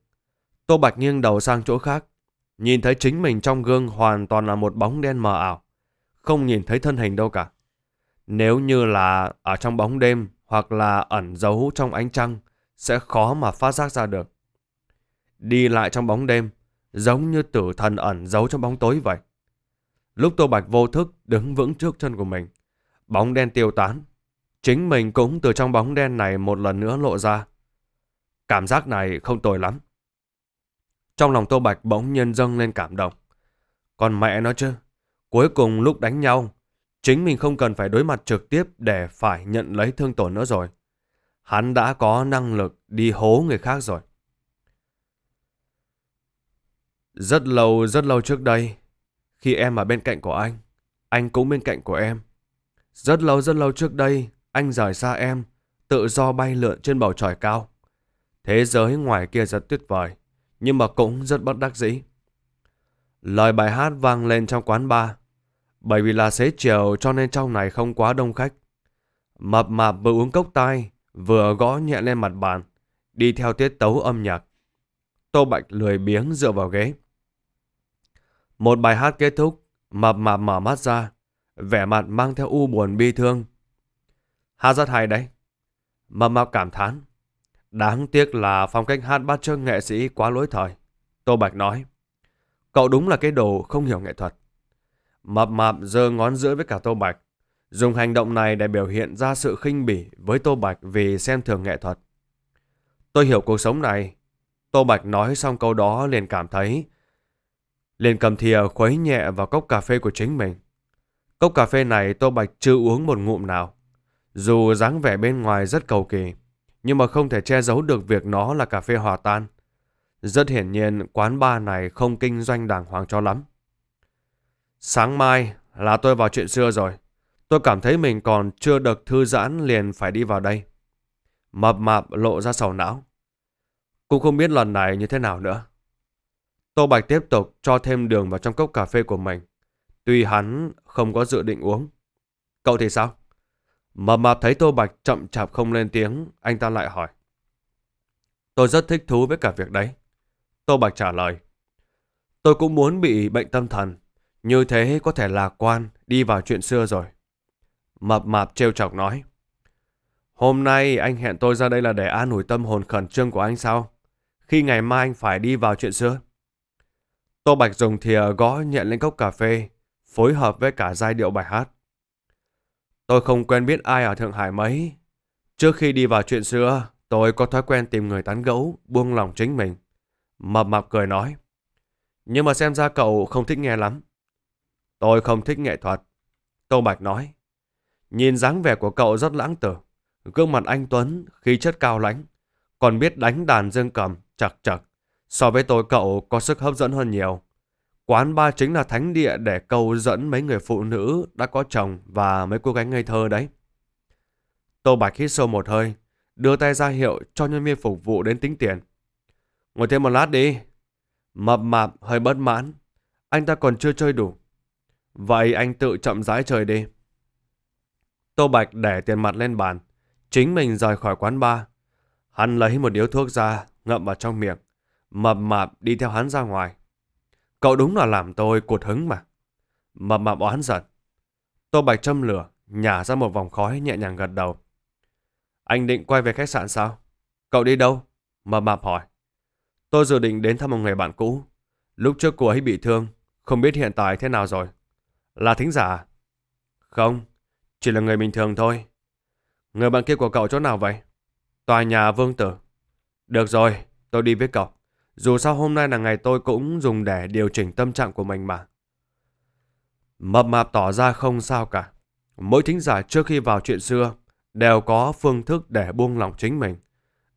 Tô Bạch nghiêng đầu sang chỗ khác. Nhìn thấy chính mình trong gương hoàn toàn là một bóng đen mờ ảo. Không nhìn thấy thân hình đâu cả. Nếu như là ở trong bóng đêm hoặc là ẩn giấu trong ánh trăng sẽ khó mà phát giác ra được. Đi lại trong bóng đêm, giống như tử thần ẩn giấu trong bóng tối vậy. Lúc Tô Bạch vô thức đứng vững trước chân của mình, bóng đen tiêu tán. Chính mình cũng từ trong bóng đen này một lần nữa lộ ra. Cảm giác này không tồi lắm. Trong lòng Tô Bạch bỗng nhiên dâng lên cảm động. Còn mẹ nó chứ, cuối cùng lúc đánh nhau, chính mình không cần phải đối mặt trực tiếp để phải nhận lấy thương tổn nữa rồi. Hắn đã có năng lực đi hố người khác rồi. Rất lâu, rất lâu trước đây, khi em ở bên cạnh của anh, anh cũng bên cạnh của em. Rất lâu, rất lâu trước đây, anh rời xa em, tự do bay lượn trên bầu trời cao. Thế giới ngoài kia rất tuyệt vời, nhưng mà cũng rất bất đắc dĩ. Lời bài hát vang lên trong quán bar. Bởi vì là xế chiều cho nên trong này không quá đông khách. Mập mạp vừa uống cốc tai, vừa gõ nhẹ lên mặt bàn, đi theo tiết tấu âm nhạc. Tô Bạch lười biếng dựa vào ghế. Một bài hát kết thúc, mập mạp mở mắt ra, vẻ mặt mang theo u buồn bi thương. Hát rất hay đấy. Mập mạp cảm thán. Đáng tiếc là phong cách hát bắt chước nghệ sĩ quá lỗi thời. Tô Bạch nói. Cậu đúng là cái đồ không hiểu nghệ thuật. Mập mạp giơ ngón giữa với cả Tô Bạch. Dùng hành động này để biểu hiện ra sự khinh bỉ với Tô Bạch vì xem thường nghệ thuật. Tôi hiểu cuộc sống này. Tô Bạch nói xong câu đó liền cảm thấy liền cầm thìa à, khuấy nhẹ vào cốc cà phê của chính mình. Cốc cà phê này Tô Bạch chưa uống một ngụm nào. Dù dáng vẻ bên ngoài rất cầu kỳ, nhưng mà không thể che giấu được việc nó là cà phê hòa tan. Rất hiển nhiên quán bar này không kinh doanh đàng hoàng cho lắm. Sáng mai là tôi vào chuyện xưa rồi. Tôi cảm thấy mình còn chưa được thư giãn liền phải đi vào đây. Mập mạp lộ ra sầu não. Cũng không biết lần này như thế nào nữa. Tô Bạch tiếp tục cho thêm đường vào trong cốc cà phê của mình. Tuy hắn không có dự định uống. Cậu thì sao? Mập mạp thấy Tô Bạch chậm chạp không lên tiếng, anh ta lại hỏi. Tôi rất thích thú với cả việc đấy. Tô Bạch trả lời. Tôi cũng muốn bị bệnh tâm thần. Như thế có thể lạc quan, đi vào chuyện xưa rồi. Mập mạp trêu chọc nói. Hôm nay anh hẹn tôi ra đây là để an ủi tâm hồn khẩn trương của anh sao? Khi ngày mai anh phải đi vào chuyện xưa. Tô Bạch dùng thìa ờ, gõ nhẹ lên cốc cà phê, phối hợp với cả giai điệu bài hát. Tôi không quen biết ai ở Thượng Hải mấy. Trước khi đi vào chuyện xưa, tôi có thói quen tìm người tán gẫu, buông lòng chính mình. Mập mập cười nói. Nhưng mà xem ra cậu không thích nghe lắm. Tôi không thích nghệ thuật. Tô Bạch nói. Nhìn dáng vẻ của cậu rất lãng tử. Gương mặt anh Tuấn, khí chất cao lãnh. Còn biết đánh đàn dương cầm, chặt chặt. So với tôi cậu có sức hấp dẫn hơn nhiều. Quán ba chính là thánh địa để câu dẫn mấy người phụ nữ đã có chồng và mấy cô gái ngây thơ đấy. Tô Bạch hít sâu một hơi, đưa tay ra hiệu cho nhân viên phục vụ đến tính tiền. Ngồi thêm một lát đi. Mập mạp hơi bất mãn, anh ta còn chưa chơi đủ. Vậy anh tự chậm rãi chơi đi. Tô Bạch để tiền mặt lên bàn, chính mình rời khỏi quán ba Hắn lấy một điếu thuốc ra, ngậm vào trong miệng. Mập mạp đi theo hắn ra ngoài. Cậu đúng là làm tôi cuột hứng mà. Mập mạp oán giận. Tô Bạch châm lửa, nhả ra một vòng khói nhẹ nhàng gật đầu. Anh định quay về khách sạn sao? Cậu đi đâu? Mập mạp hỏi. Tôi dự định đến thăm một người bạn cũ. Lúc trước cô ấy bị thương, không biết hiện tại thế nào rồi. Là thính giả à? Không, chỉ là người bình thường thôi. Người bạn kia của cậu chỗ nào vậy? Tòa nhà Vương Tử. Được rồi, tôi đi với cậu. Dù sao hôm nay là ngày tôi cũng dùng để điều chỉnh tâm trạng của mình mà. Mập mạp tỏ ra không sao cả. Mỗi thính giả trước khi vào chuyện xưa đều có phương thức để buông lỏng chính mình.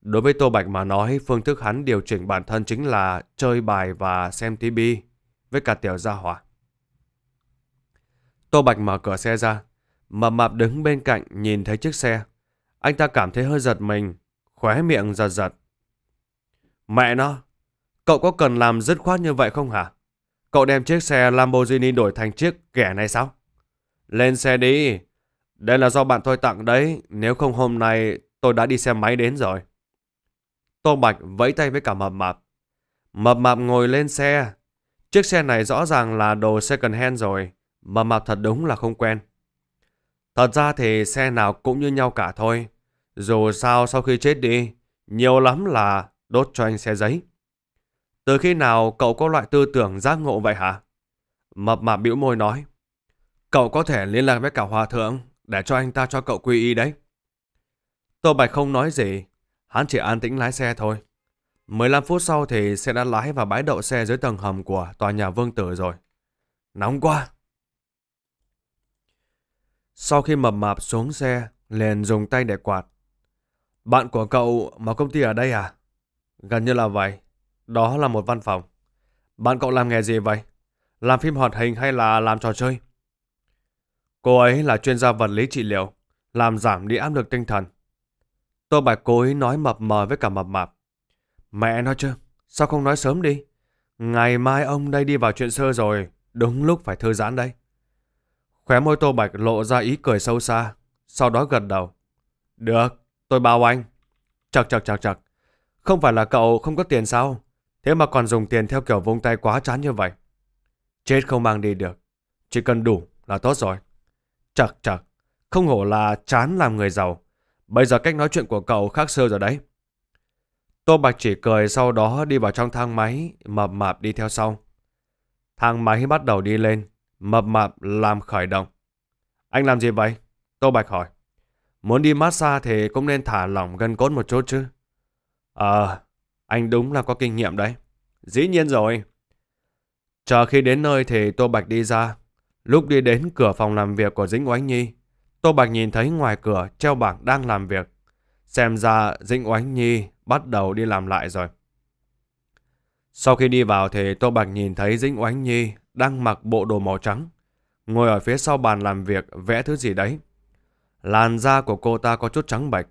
Đối với Tô Bạch mà nói, phương thức hắn điều chỉnh bản thân chính là chơi bài và xem TV với cả tiểu gia hỏa. Tô Bạch mở cửa xe ra, mập mạp đứng bên cạnh nhìn thấy chiếc xe. Anh ta cảm thấy hơi giật mình, khóe miệng giật giật. Mẹ nó, Cậu có cần làm dứt khoát như vậy không hả? Cậu đem chiếc xe Lamborghini đổi thành chiếc ghẻ này sao? Lên xe đi. Đây là do bạn tôi tặng đấy. Nếu không hôm nay tôi đã đi xe máy đến rồi. Tô Bạch vẫy tay với cả mập mạp. Mập mạp ngồi lên xe. Chiếc xe này rõ ràng là đồ second hand rồi. Mập mạp thật đúng là không quen. Thật ra thì xe nào cũng như nhau cả thôi. Dù sao sau khi chết đi, nhiều lắm là đốt cho anh xe giấy. Từ khi nào cậu có loại tư tưởng giác ngộ vậy hả? Mập mạp bĩu môi nói. Cậu có thể liên lạc với cả hòa thượng để cho anh ta cho cậu quy y đấy. Tô Bạch không nói gì, hắn chỉ an tĩnh lái xe thôi. 15 phút sau thì xe đã lái vào bãi đậu xe dưới tầng hầm của tòa nhà Vương Tử rồi. Nóng quá! Sau khi mập mạp xuống xe, liền dùng tay để quạt. Bạn của cậu mà công ty ở đây à? Gần như là vậy. Đó là một văn phòng. Bạn cậu làm nghề gì vậy? Làm phim hoạt hình hay là làm trò chơi? Cô ấy là chuyên gia vật lý trị liệu, làm giảm đi áp lực tinh thần. Tô Bạch cô ấy nói mập mờ với cả mập mạp. Mẹ nói chứ, sao không nói sớm đi? Ngày mai ông đây đi vào chuyện sơ rồi, đúng lúc phải thư giãn đây. Khóe môi Tô Bạch lộ ra ý cười sâu xa, sau đó gật đầu. Được, tôi bao anh. Chật chật chật chật, không phải là cậu không có tiền sao? Thế mà còn dùng tiền theo kiểu vung tay quá chán như vậy. Chết không mang đi được. Chỉ cần đủ là tốt rồi. Chật chật. Không hổ là chán làm người giàu. Bây giờ cách nói chuyện của cậu khác xưa rồi đấy. Tô Bạch chỉ cười sau đó đi vào trong thang máy, mập mạp đi theo sau. Thang máy bắt đầu đi lên, mập mạp làm khởi động. Anh làm gì vậy? Tô Bạch hỏi. Muốn đi massage thì cũng nên thả lỏng gân cốt một chút chứ. Ờ, à, anh đúng là có kinh nghiệm đấy. Dĩ nhiên rồi. Chờ khi đến nơi thì Tô Bạch đi ra. Lúc đi đến cửa phòng làm việc của Dĩnh Oánh Nhi, Tô Bạch nhìn thấy ngoài cửa treo bảng đang làm việc. Xem ra Dĩnh Oánh Nhi bắt đầu đi làm lại rồi. Sau khi đi vào thì Tô Bạch nhìn thấy Dĩnh Oánh Nhi đang mặc bộ đồ màu trắng, ngồi ở phía sau bàn làm việc vẽ thứ gì đấy. Làn da của cô ta có chút trắng bạch,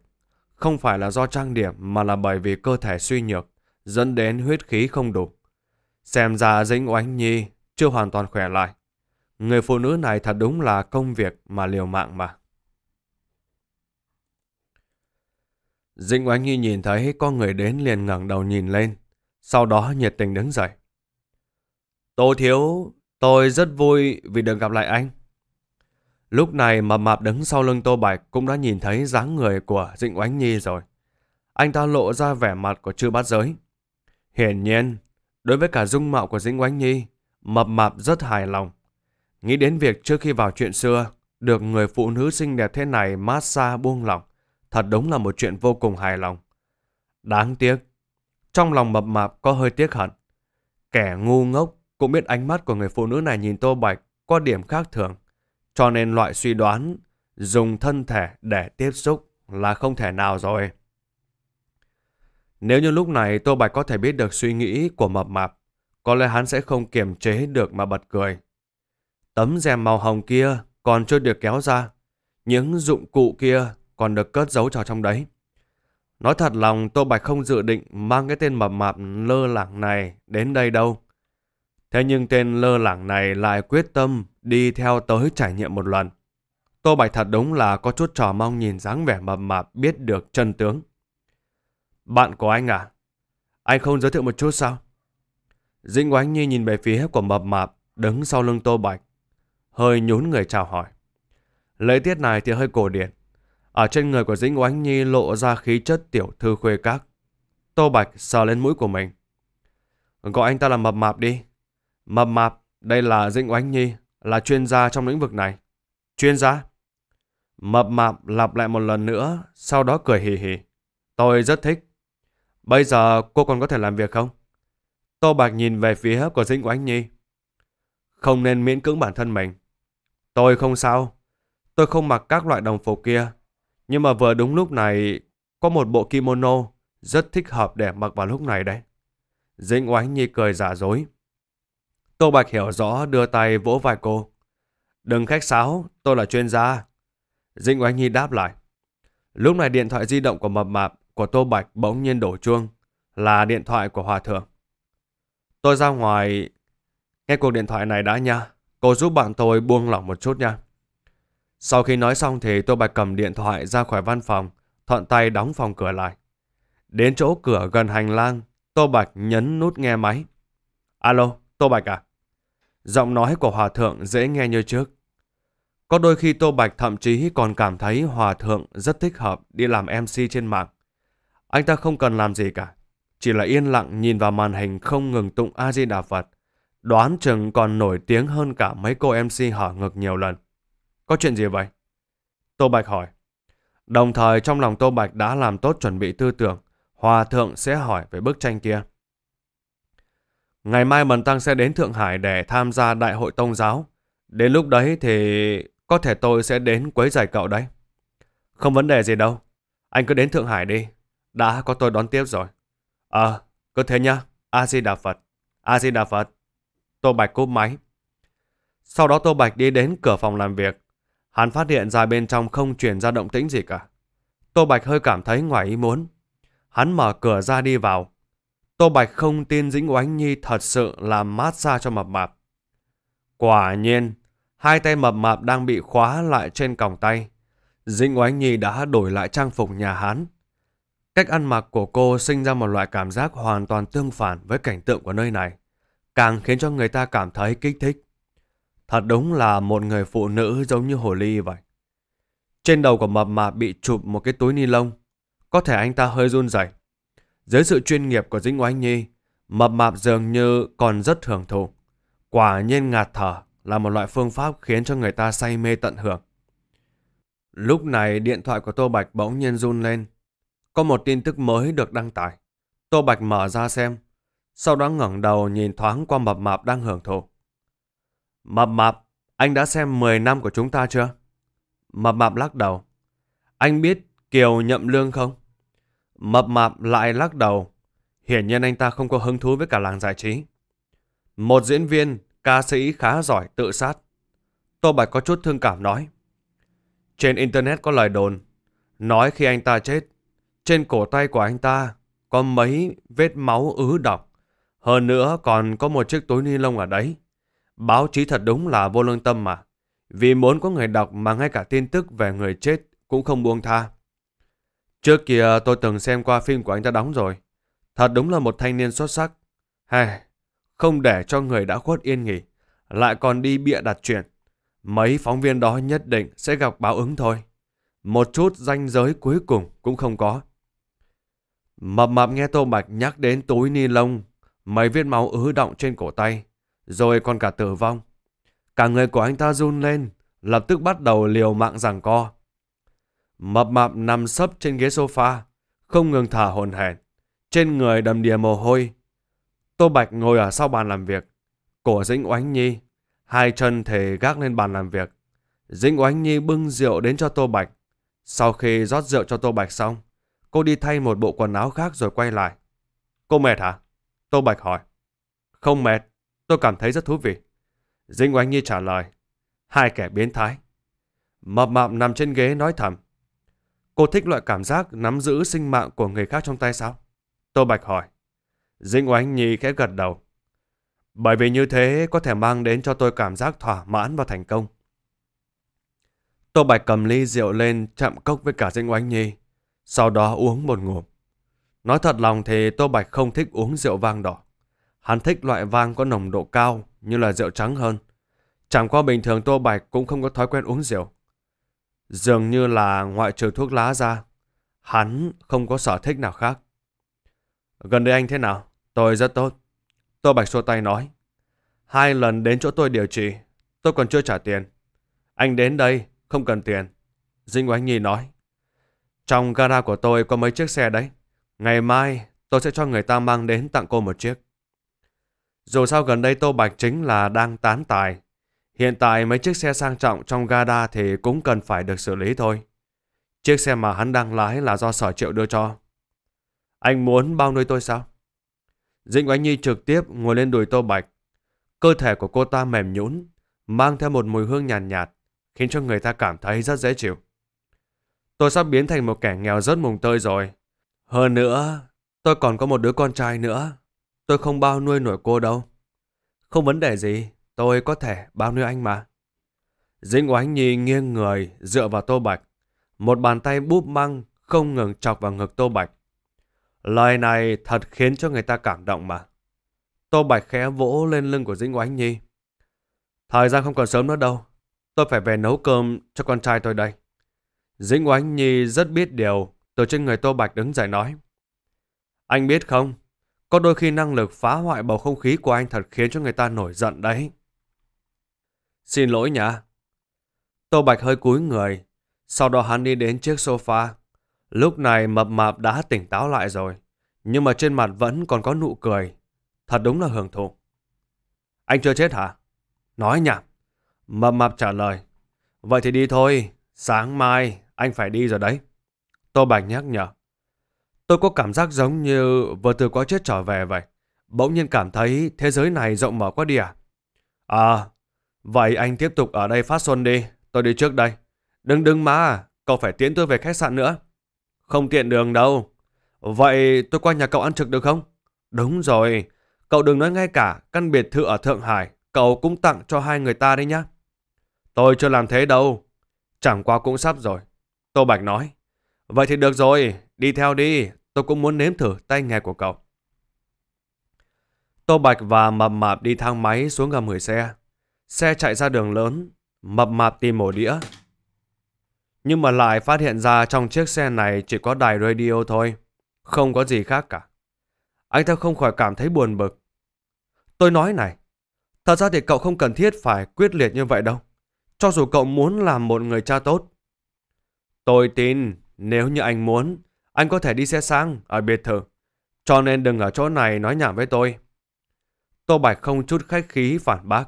không phải là do trang điểm mà là bởi vì cơ thể suy nhược dẫn đến huyết khí không đủ. Xem ra Dĩnh Oánh Nhi chưa hoàn toàn khỏe lại. Người phụ nữ này thật đúng là công việc mà liều mạng mà. Dĩnh Oánh Nhi nhìn thấy có người đến liền ngẩng đầu nhìn lên, sau đó nhiệt tình đứng dậy. Tô Thiếu, tôi rất vui vì được gặp lại anh. Lúc này mập mạp đứng sau lưng Tô Bạch cũng đã nhìn thấy dáng người của Dĩnh Oánh Nhi rồi. Anh ta lộ ra vẻ mặt của chư bát giới. Hiển nhiên, đối với cả dung mạo của Dĩnh Oánh Nhi, Mập Mạp rất hài lòng. Nghĩ đến việc trước khi vào chuyện xưa, được người phụ nữ xinh đẹp thế này massage buông lỏng, thật đúng là một chuyện vô cùng hài lòng. Đáng tiếc, trong lòng Mập Mạp có hơi tiếc hận. Kẻ ngu ngốc cũng biết ánh mắt của người phụ nữ này nhìn Tô Bạch có điểm khác thường, cho nên loại suy đoán dùng thân thể để tiếp xúc là không thể nào rồi. Nếu như lúc này Tô Bạch có thể biết được suy nghĩ của mập mạp, có lẽ hắn sẽ không kiềm chế được mà bật cười. Tấm rèm màu hồng kia còn chưa được kéo ra, những dụng cụ kia còn được cất giấu vào trong đấy. Nói thật lòng Tô Bạch không dự định mang cái tên mập mạp lơ lảng này đến đây đâu. Thế nhưng tên lơ lảng này lại quyết tâm đi theo tới trải nghiệm một lần. Tô Bạch thật đúng là có chút trò mong nhìn dáng vẻ mập mạp biết được chân tướng. Bạn của anh à? Anh không giới thiệu một chút sao? Dĩnh Oánh Nhi nhìn về phía của mập mạp đứng sau lưng Tô Bạch. Hơi nhún người chào hỏi. Lễ tiết này thì hơi cổ điển. Ở trên người của Dĩnh Oánh Nhi lộ ra khí chất tiểu thư khuê các. Tô Bạch sờ lên mũi của mình. Gọi anh ta là mập mạp đi. Mập mạp, đây là Dĩnh Oánh Nhi, là chuyên gia trong lĩnh vực này. Chuyên gia? Mập mạp lặp lại một lần nữa, sau đó cười hì hì. Tôi rất thích. Bây giờ cô còn có thể làm việc không? Tô Bạch nhìn về phía của Dĩnh Oánh Nhi. Không nên miễn cưỡng bản thân mình. Tôi không sao. Tôi không mặc các loại đồng phục kia. Nhưng mà vừa đúng lúc này có một bộ kimono rất thích hợp để mặc vào lúc này đấy. Dĩnh Oánh Nhi cười giả dối. Tô Bạch hiểu rõ đưa tay vỗ vai cô. Đừng khách sáo, tôi là chuyên gia. Dĩnh Oánh Nhi đáp lại. Lúc này điện thoại di động của mập mạp của Tô Bạch bỗng nhiên đổ chuông, là điện thoại của Hòa Thượng. Tôi ra ngoài, nghe cuộc điện thoại này đã nha, cô giúp bạn tôi buông lỏng một chút nha. Sau khi nói xong thì Tô Bạch cầm điện thoại ra khỏi văn phòng, thuận tay đóng phòng cửa lại. Đến chỗ cửa gần hành lang, Tô Bạch nhấn nút nghe máy. Alo, Tô Bạch à? Giọng nói của Hòa Thượng dễ nghe như trước. Có đôi khi Tô Bạch thậm chí còn cảm thấy Hòa Thượng rất thích hợp đi làm MC trên mạng. Anh ta không cần làm gì cả, chỉ là yên lặng nhìn vào màn hình không ngừng tụng A-di-đà Phật. Đoán chừng còn nổi tiếng hơn cả mấy cô MC hở ngực nhiều lần. Có chuyện gì vậy? Tô Bạch hỏi. Đồng thời trong lòng Tô Bạch đã làm tốt chuẩn bị tư tưởng, Hòa Thượng sẽ hỏi về bức tranh kia. Ngày mai Mần Tăng sẽ đến Thượng Hải để tham gia Đại hội Tông giáo. Đến lúc đấy thì có thể tôi sẽ đến quấy giải cậu đấy. Không vấn đề gì đâu. Anh cứ đến Thượng Hải đi, đã có tôi đón tiếp rồi. Ờ, à, cứ thế nhá. A-di-đà Phật. A-di-đà Phật. Tô Bạch cúp máy. Sau đó Tô Bạch đi đến cửa phòng làm việc. Hắn phát hiện ra bên trong không truyền ra động tĩnh gì cả. Tô Bạch hơi cảm thấy ngoài ý muốn. Hắn mở cửa ra đi vào. Tô Bạch không tin Dĩnh Oánh Nhi thật sự làm mát xa cho mập mạp. Quả nhiên, hai tay mập mạp đang bị khóa lại trên còng tay. Dĩnh Oánh Nhi đã đổi lại trang phục nhà Hán. Cách ăn mặc của cô sinh ra một loại cảm giác hoàn toàn tương phản với cảnh tượng của nơi này, càng khiến cho người ta cảm thấy kích thích. Thật đúng là một người phụ nữ giống như hồ ly vậy. Trên đầu của mập mạp bị chụp một cái túi ni lông, có thể anh ta hơi run rẩy. Dưới sự chuyên nghiệp của Dĩnh oanh Nhi, mập mạp dường như còn rất hưởng thụ. Quả nhiên ngạt thở là một loại phương pháp khiến cho người ta say mê tận hưởng. Lúc này điện thoại của Tô Bạch bỗng nhiên run lên có một tin tức mới được đăng tải. Tô Bạch mở ra xem, sau đó ngẩng đầu nhìn thoáng qua mập mạp đang hưởng thụ. Mập mạp, anh đã xem 10 năm của chúng ta chưa? Mập mạp lắc đầu. Anh biết Kiều nhậm lương không? Mập mạp lại lắc đầu. Hiển nhiên anh ta không có hứng thú với cả làng giải trí. Một diễn viên, ca sĩ khá giỏi tự sát. Tô Bạch có chút thương cảm nói. Trên Internet có lời đồn. Nói khi anh ta chết, trên cổ tay của anh ta có mấy vết máu ứ đọng. Hơn nữa còn có một chiếc túi ni lông ở đấy. Báo chí thật đúng là vô lương tâm mà. Vì muốn có người đọc mà ngay cả tin tức về người chết cũng không buông tha. Trước kia tôi từng xem qua phim của anh ta đóng rồi. Thật đúng là một thanh niên xuất sắc. Hay, không để cho người đã khuất yên nghỉ, lại còn đi bịa đặt chuyện. Mấy phóng viên đó nhất định sẽ gặp báo ứng thôi. Một chút danh giới cuối cùng cũng không có. Mập mập nghe Tô bạch nhắc đến túi ni lông, mấy vết máu ứ động trên cổ tay, rồi còn cả tử vong. Cả người của anh ta run lên, lập tức bắt đầu liều mạng giằng co. Mập mạp nằm sấp trên ghế sofa, không ngừng thả hồn hển, trên người đầm đìa mồ hôi. Tô Bạch ngồi ở sau bàn làm việc, cổ Dĩnh Oánh Nhi, hai chân thề gác lên bàn làm việc. Dĩnh Oánh Nhi bưng rượu đến cho Tô Bạch. Sau khi rót rượu cho Tô Bạch xong, Cô đi thay một bộ quần áo khác rồi quay lại. Cô mệt hả? Tô Bạch hỏi. Không mệt, tôi cảm thấy rất thú vị. Dinh Oánh Nhi trả lời. Hai kẻ biến thái. Mập mạp nằm trên ghế nói thầm. Cô thích loại cảm giác nắm giữ sinh mạng của người khác trong tay sao? Tô Bạch hỏi. Dinh Oánh Nhi khẽ gật đầu. Bởi vì như thế có thể mang đến cho tôi cảm giác thỏa mãn và thành công. Tô Bạch cầm ly rượu lên chạm cốc với cả Dinh Oánh Nhi sau đó uống một ngụm. Nói thật lòng thì Tô Bạch không thích uống rượu vang đỏ. Hắn thích loại vang có nồng độ cao như là rượu trắng hơn. Chẳng qua bình thường Tô Bạch cũng không có thói quen uống rượu. Dường như là ngoại trừ thuốc lá ra, hắn không có sở thích nào khác. Gần đây anh thế nào? Tôi rất tốt. Tô Bạch xua tay nói. Hai lần đến chỗ tôi điều trị, tôi còn chưa trả tiền. Anh đến đây, không cần tiền. Dinh Oánh Nhi nói. Trong gara của tôi có mấy chiếc xe đấy. Ngày mai tôi sẽ cho người ta mang đến tặng cô một chiếc. Dù sao gần đây Tô Bạch chính là đang tán tài. Hiện tại mấy chiếc xe sang trọng trong gara thì cũng cần phải được xử lý thôi. Chiếc xe mà hắn đang lái là do sở triệu đưa cho. Anh muốn bao nuôi tôi sao? Dĩnh Oánh Nhi trực tiếp ngồi lên đùi Tô Bạch. Cơ thể của cô ta mềm nhũn, mang theo một mùi hương nhàn nhạt, nhạt, khiến cho người ta cảm thấy rất dễ chịu tôi sắp biến thành một kẻ nghèo rớt mùng tơi rồi. Hơn nữa, tôi còn có một đứa con trai nữa. Tôi không bao nuôi nổi cô đâu. Không vấn đề gì, tôi có thể bao nuôi anh mà. Dĩnh oánh nhi nghiêng người dựa vào tô bạch. Một bàn tay búp măng không ngừng chọc vào ngực tô bạch. Lời này thật khiến cho người ta cảm động mà. Tô Bạch khẽ vỗ lên lưng của Dĩnh Oánh Nhi. Thời gian không còn sớm nữa đâu. Tôi phải về nấu cơm cho con trai tôi đây. Dĩnh Oánh Nhi rất biết điều, từ trên người Tô Bạch đứng dậy nói. Anh biết không, có đôi khi năng lực phá hoại bầu không khí của anh thật khiến cho người ta nổi giận đấy. Xin lỗi nhá. Tô Bạch hơi cúi người, sau đó hắn đi đến chiếc sofa. Lúc này mập mạp đã tỉnh táo lại rồi, nhưng mà trên mặt vẫn còn có nụ cười. Thật đúng là hưởng thụ. Anh chưa chết hả? Nói nhảm. Mập mạp trả lời. Vậy thì đi thôi, sáng mai anh phải đi rồi đấy. Tô Bạch nhắc nhở. Tôi có cảm giác giống như vừa từ quá chết trở về vậy. Bỗng nhiên cảm thấy thế giới này rộng mở quá đi à? À, vậy anh tiếp tục ở đây phát xuân đi. Tôi đi trước đây. Đừng đừng má, cậu phải tiến tôi về khách sạn nữa. Không tiện đường đâu. Vậy tôi qua nhà cậu ăn trực được không? Đúng rồi, cậu đừng nói ngay cả căn biệt thự ở Thượng Hải, cậu cũng tặng cho hai người ta đấy nhá. Tôi chưa làm thế đâu. Chẳng qua cũng sắp rồi. Tô Bạch nói. Vậy thì được rồi, đi theo đi, tôi cũng muốn nếm thử tay nghề của cậu. Tô Bạch và Mập Mạp đi thang máy xuống gầm gửi xe. Xe chạy ra đường lớn, Mập Mạp tìm ổ đĩa. Nhưng mà lại phát hiện ra trong chiếc xe này chỉ có đài radio thôi, không có gì khác cả. Anh ta không khỏi cảm thấy buồn bực. Tôi nói này, thật ra thì cậu không cần thiết phải quyết liệt như vậy đâu. Cho dù cậu muốn làm một người cha tốt, Tôi tin, nếu như anh muốn, anh có thể đi xe sang ở à, biệt thự. Cho nên đừng ở chỗ này nói nhảm với tôi. Tô Bạch không chút khách khí phản bác.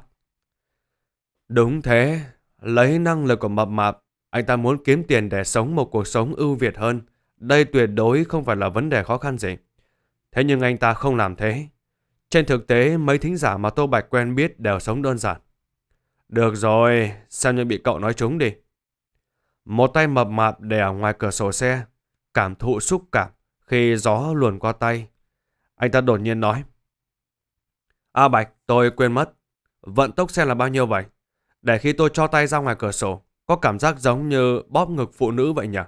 Đúng thế, lấy năng lực của mập mạp, anh ta muốn kiếm tiền để sống một cuộc sống ưu việt hơn. Đây tuyệt đối không phải là vấn đề khó khăn gì. Thế nhưng anh ta không làm thế. Trên thực tế, mấy thính giả mà Tô Bạch quen biết đều sống đơn giản. Được rồi, sao như bị cậu nói trúng đi. Một tay mập mạp để ở ngoài cửa sổ xe, cảm thụ xúc cảm khi gió luồn qua tay. Anh ta đột nhiên nói. A à, Bạch, tôi quên mất. Vận tốc xe là bao nhiêu vậy? Để khi tôi cho tay ra ngoài cửa sổ, có cảm giác giống như bóp ngực phụ nữ vậy nhỉ?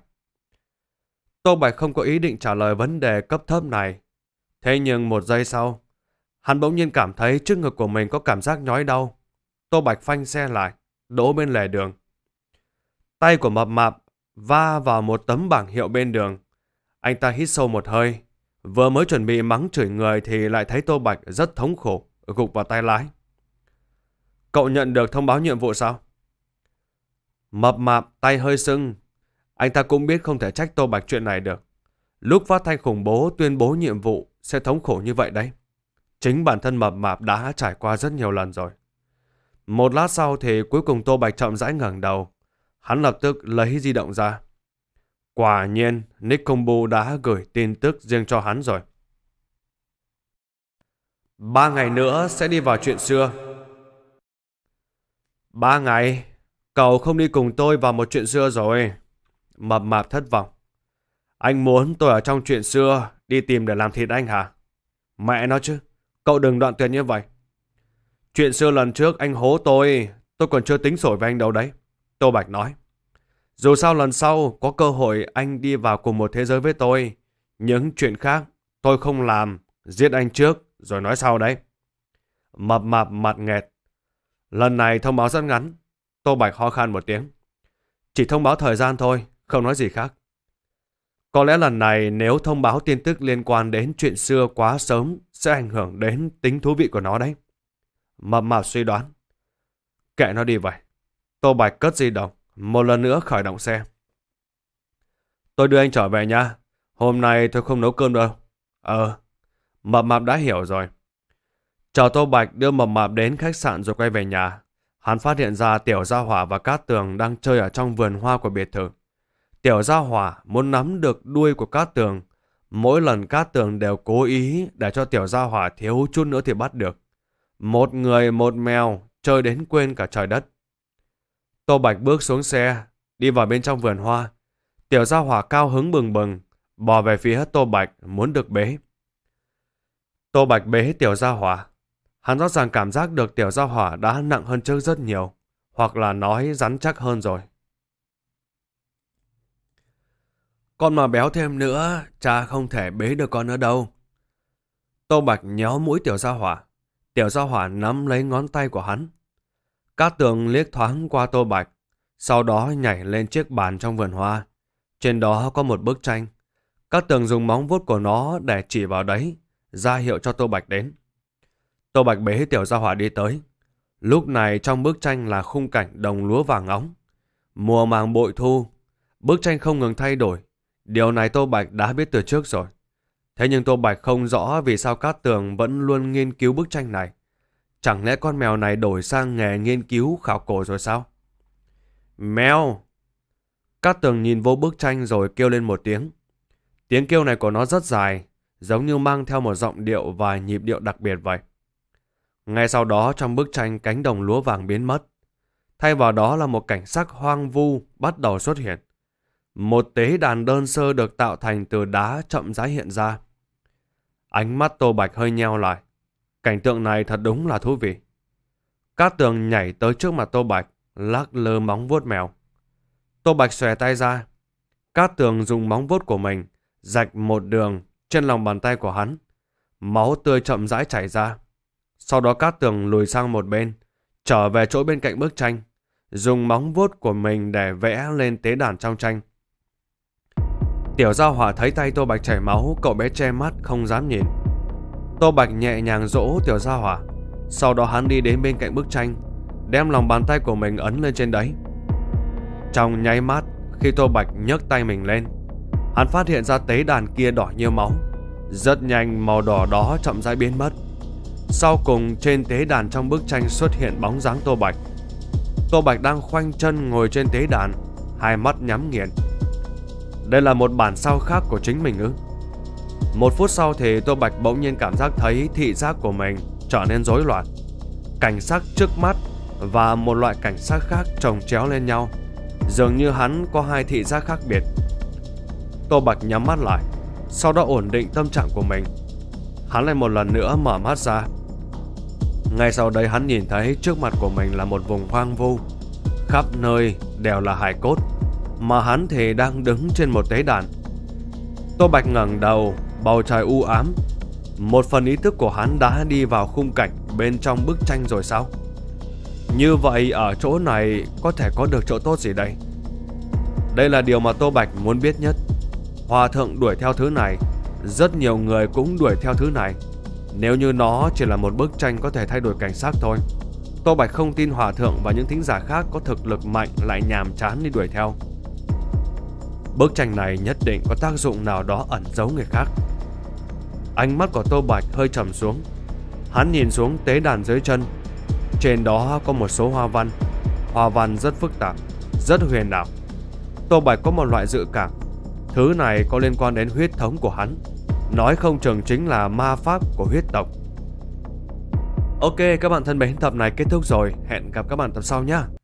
Tô Bạch không có ý định trả lời vấn đề cấp thấp này. Thế nhưng một giây sau, hắn bỗng nhiên cảm thấy trước ngực của mình có cảm giác nhói đau. Tô Bạch phanh xe lại, đỗ bên lề đường. Tay của mập mạp va vào một tấm bảng hiệu bên đường. Anh ta hít sâu một hơi. Vừa mới chuẩn bị mắng chửi người thì lại thấy Tô Bạch rất thống khổ, gục vào tay lái. Cậu nhận được thông báo nhiệm vụ sao? Mập mạp tay hơi sưng. Anh ta cũng biết không thể trách Tô Bạch chuyện này được. Lúc phát thanh khủng bố tuyên bố nhiệm vụ sẽ thống khổ như vậy đấy. Chính bản thân mập mạp đã trải qua rất nhiều lần rồi. Một lát sau thì cuối cùng Tô Bạch chậm rãi ngẩng đầu. Hắn lập tức lấy di động ra. Quả nhiên, Nick Combo đã gửi tin tức riêng cho hắn rồi. Ba ngày nữa sẽ đi vào chuyện xưa. Ba ngày? Cậu không đi cùng tôi vào một chuyện xưa rồi. Mập mạp thất vọng. Anh muốn tôi ở trong chuyện xưa đi tìm để làm thịt anh hả? Mẹ nó chứ, cậu đừng đoạn tuyệt như vậy. Chuyện xưa lần trước anh hố tôi, tôi còn chưa tính sổi với anh đâu đấy. Tô Bạch nói. Dù sao lần sau có cơ hội anh đi vào cùng một thế giới với tôi. Những chuyện khác tôi không làm, giết anh trước rồi nói sau đấy. Mập mạp mặt nghẹt. Lần này thông báo rất ngắn. Tô Bạch ho khan một tiếng. Chỉ thông báo thời gian thôi, không nói gì khác. Có lẽ lần này nếu thông báo tin tức liên quan đến chuyện xưa quá sớm sẽ ảnh hưởng đến tính thú vị của nó đấy. Mập mạp suy đoán. Kệ nó đi vậy. Tô Bạch cất di động, một lần nữa khởi động xe. Tôi đưa anh trở về nha. Hôm nay tôi không nấu cơm đâu. Ờ, mập mạp đã hiểu rồi. Chờ Tô Bạch đưa mập mạp đến khách sạn rồi quay về nhà. Hắn phát hiện ra Tiểu Gia Hỏa và Cát Tường đang chơi ở trong vườn hoa của biệt thự. Tiểu Gia Hỏa muốn nắm được đuôi của Cát Tường. Mỗi lần Cát Tường đều cố ý để cho Tiểu Gia Hỏa thiếu chút nữa thì bắt được. Một người một mèo chơi đến quên cả trời đất. Tô Bạch bước xuống xe, đi vào bên trong vườn hoa. Tiểu gia hỏa cao hứng bừng bừng, bò về phía Tô Bạch muốn được bế. Tô Bạch bế tiểu gia hỏa. Hắn rõ ràng cảm giác được tiểu gia hỏa đã nặng hơn trước rất nhiều, hoặc là nói rắn chắc hơn rồi. Con mà béo thêm nữa, cha không thể bế được con nữa đâu. Tô Bạch nhéo mũi tiểu gia hỏa. Tiểu gia hỏa nắm lấy ngón tay của hắn. Cát tường liếc thoáng qua tô bạch, sau đó nhảy lên chiếc bàn trong vườn hoa. Trên đó có một bức tranh. Cát tường dùng móng vuốt của nó để chỉ vào đấy, ra hiệu cho tô bạch đến. Tô bạch bế tiểu gia hỏa đi tới. Lúc này trong bức tranh là khung cảnh đồng lúa vàng óng. Mùa màng bội thu, bức tranh không ngừng thay đổi. Điều này Tô Bạch đã biết từ trước rồi. Thế nhưng Tô Bạch không rõ vì sao Cát Tường vẫn luôn nghiên cứu bức tranh này. Chẳng lẽ con mèo này đổi sang nghề nghiên cứu khảo cổ rồi sao? Mèo! Cát tường nhìn vô bức tranh rồi kêu lên một tiếng. Tiếng kêu này của nó rất dài, giống như mang theo một giọng điệu và nhịp điệu đặc biệt vậy. Ngay sau đó trong bức tranh cánh đồng lúa vàng biến mất. Thay vào đó là một cảnh sắc hoang vu bắt đầu xuất hiện. Một tế đàn đơn sơ được tạo thành từ đá chậm rãi hiện ra. Ánh mắt Tô Bạch hơi nheo lại. Cảnh tượng này thật đúng là thú vị. Cát tường nhảy tới trước mặt Tô Bạch, lắc lơ móng vuốt mèo. Tô Bạch xòe tay ra. Cát tường dùng móng vuốt của mình, rạch một đường trên lòng bàn tay của hắn. Máu tươi chậm rãi chảy ra. Sau đó Cát tường lùi sang một bên, trở về chỗ bên cạnh bức tranh. Dùng móng vuốt của mình để vẽ lên tế đàn trong tranh. Tiểu giao hỏa thấy tay Tô Bạch chảy máu, cậu bé che mắt không dám nhìn. Tô Bạch nhẹ nhàng dỗ tiểu gia hỏa Sau đó hắn đi đến bên cạnh bức tranh Đem lòng bàn tay của mình ấn lên trên đấy Trong nháy mắt Khi Tô Bạch nhấc tay mình lên Hắn phát hiện ra tế đàn kia đỏ như máu Rất nhanh màu đỏ đó chậm rãi biến mất Sau cùng trên tế đàn trong bức tranh xuất hiện bóng dáng Tô Bạch Tô Bạch đang khoanh chân ngồi trên tế đàn Hai mắt nhắm nghiền Đây là một bản sao khác của chính mình ư một phút sau thì Tô Bạch bỗng nhiên cảm giác thấy thị giác của mình trở nên rối loạn. Cảnh sắc trước mắt và một loại cảnh sắc khác chồng chéo lên nhau. Dường như hắn có hai thị giác khác biệt. Tô Bạch nhắm mắt lại, sau đó ổn định tâm trạng của mình. Hắn lại một lần nữa mở mắt ra. Ngay sau đấy hắn nhìn thấy trước mặt của mình là một vùng hoang vu. Khắp nơi đều là hải cốt, mà hắn thì đang đứng trên một tế đàn. Tô Bạch ngẩng đầu, Bầu trời u ám Một phần ý thức của hắn đã đi vào khung cảnh bên trong bức tranh rồi sao Như vậy ở chỗ này có thể có được chỗ tốt gì đây Đây là điều mà Tô Bạch muốn biết nhất Hòa thượng đuổi theo thứ này Rất nhiều người cũng đuổi theo thứ này Nếu như nó chỉ là một bức tranh có thể thay đổi cảnh sát thôi Tô Bạch không tin Hòa Thượng và những thính giả khác có thực lực mạnh lại nhàm chán đi đuổi theo. Bức tranh này nhất định có tác dụng nào đó ẩn giấu người khác. Ánh mắt của Tô Bạch hơi trầm xuống Hắn nhìn xuống tế đàn dưới chân Trên đó có một số hoa văn Hoa văn rất phức tạp Rất huyền ảo Tô Bạch có một loại dự cảm Thứ này có liên quan đến huyết thống của hắn Nói không chừng chính là ma pháp của huyết tộc Ok các bạn thân mến tập này kết thúc rồi Hẹn gặp các bạn tập sau nhé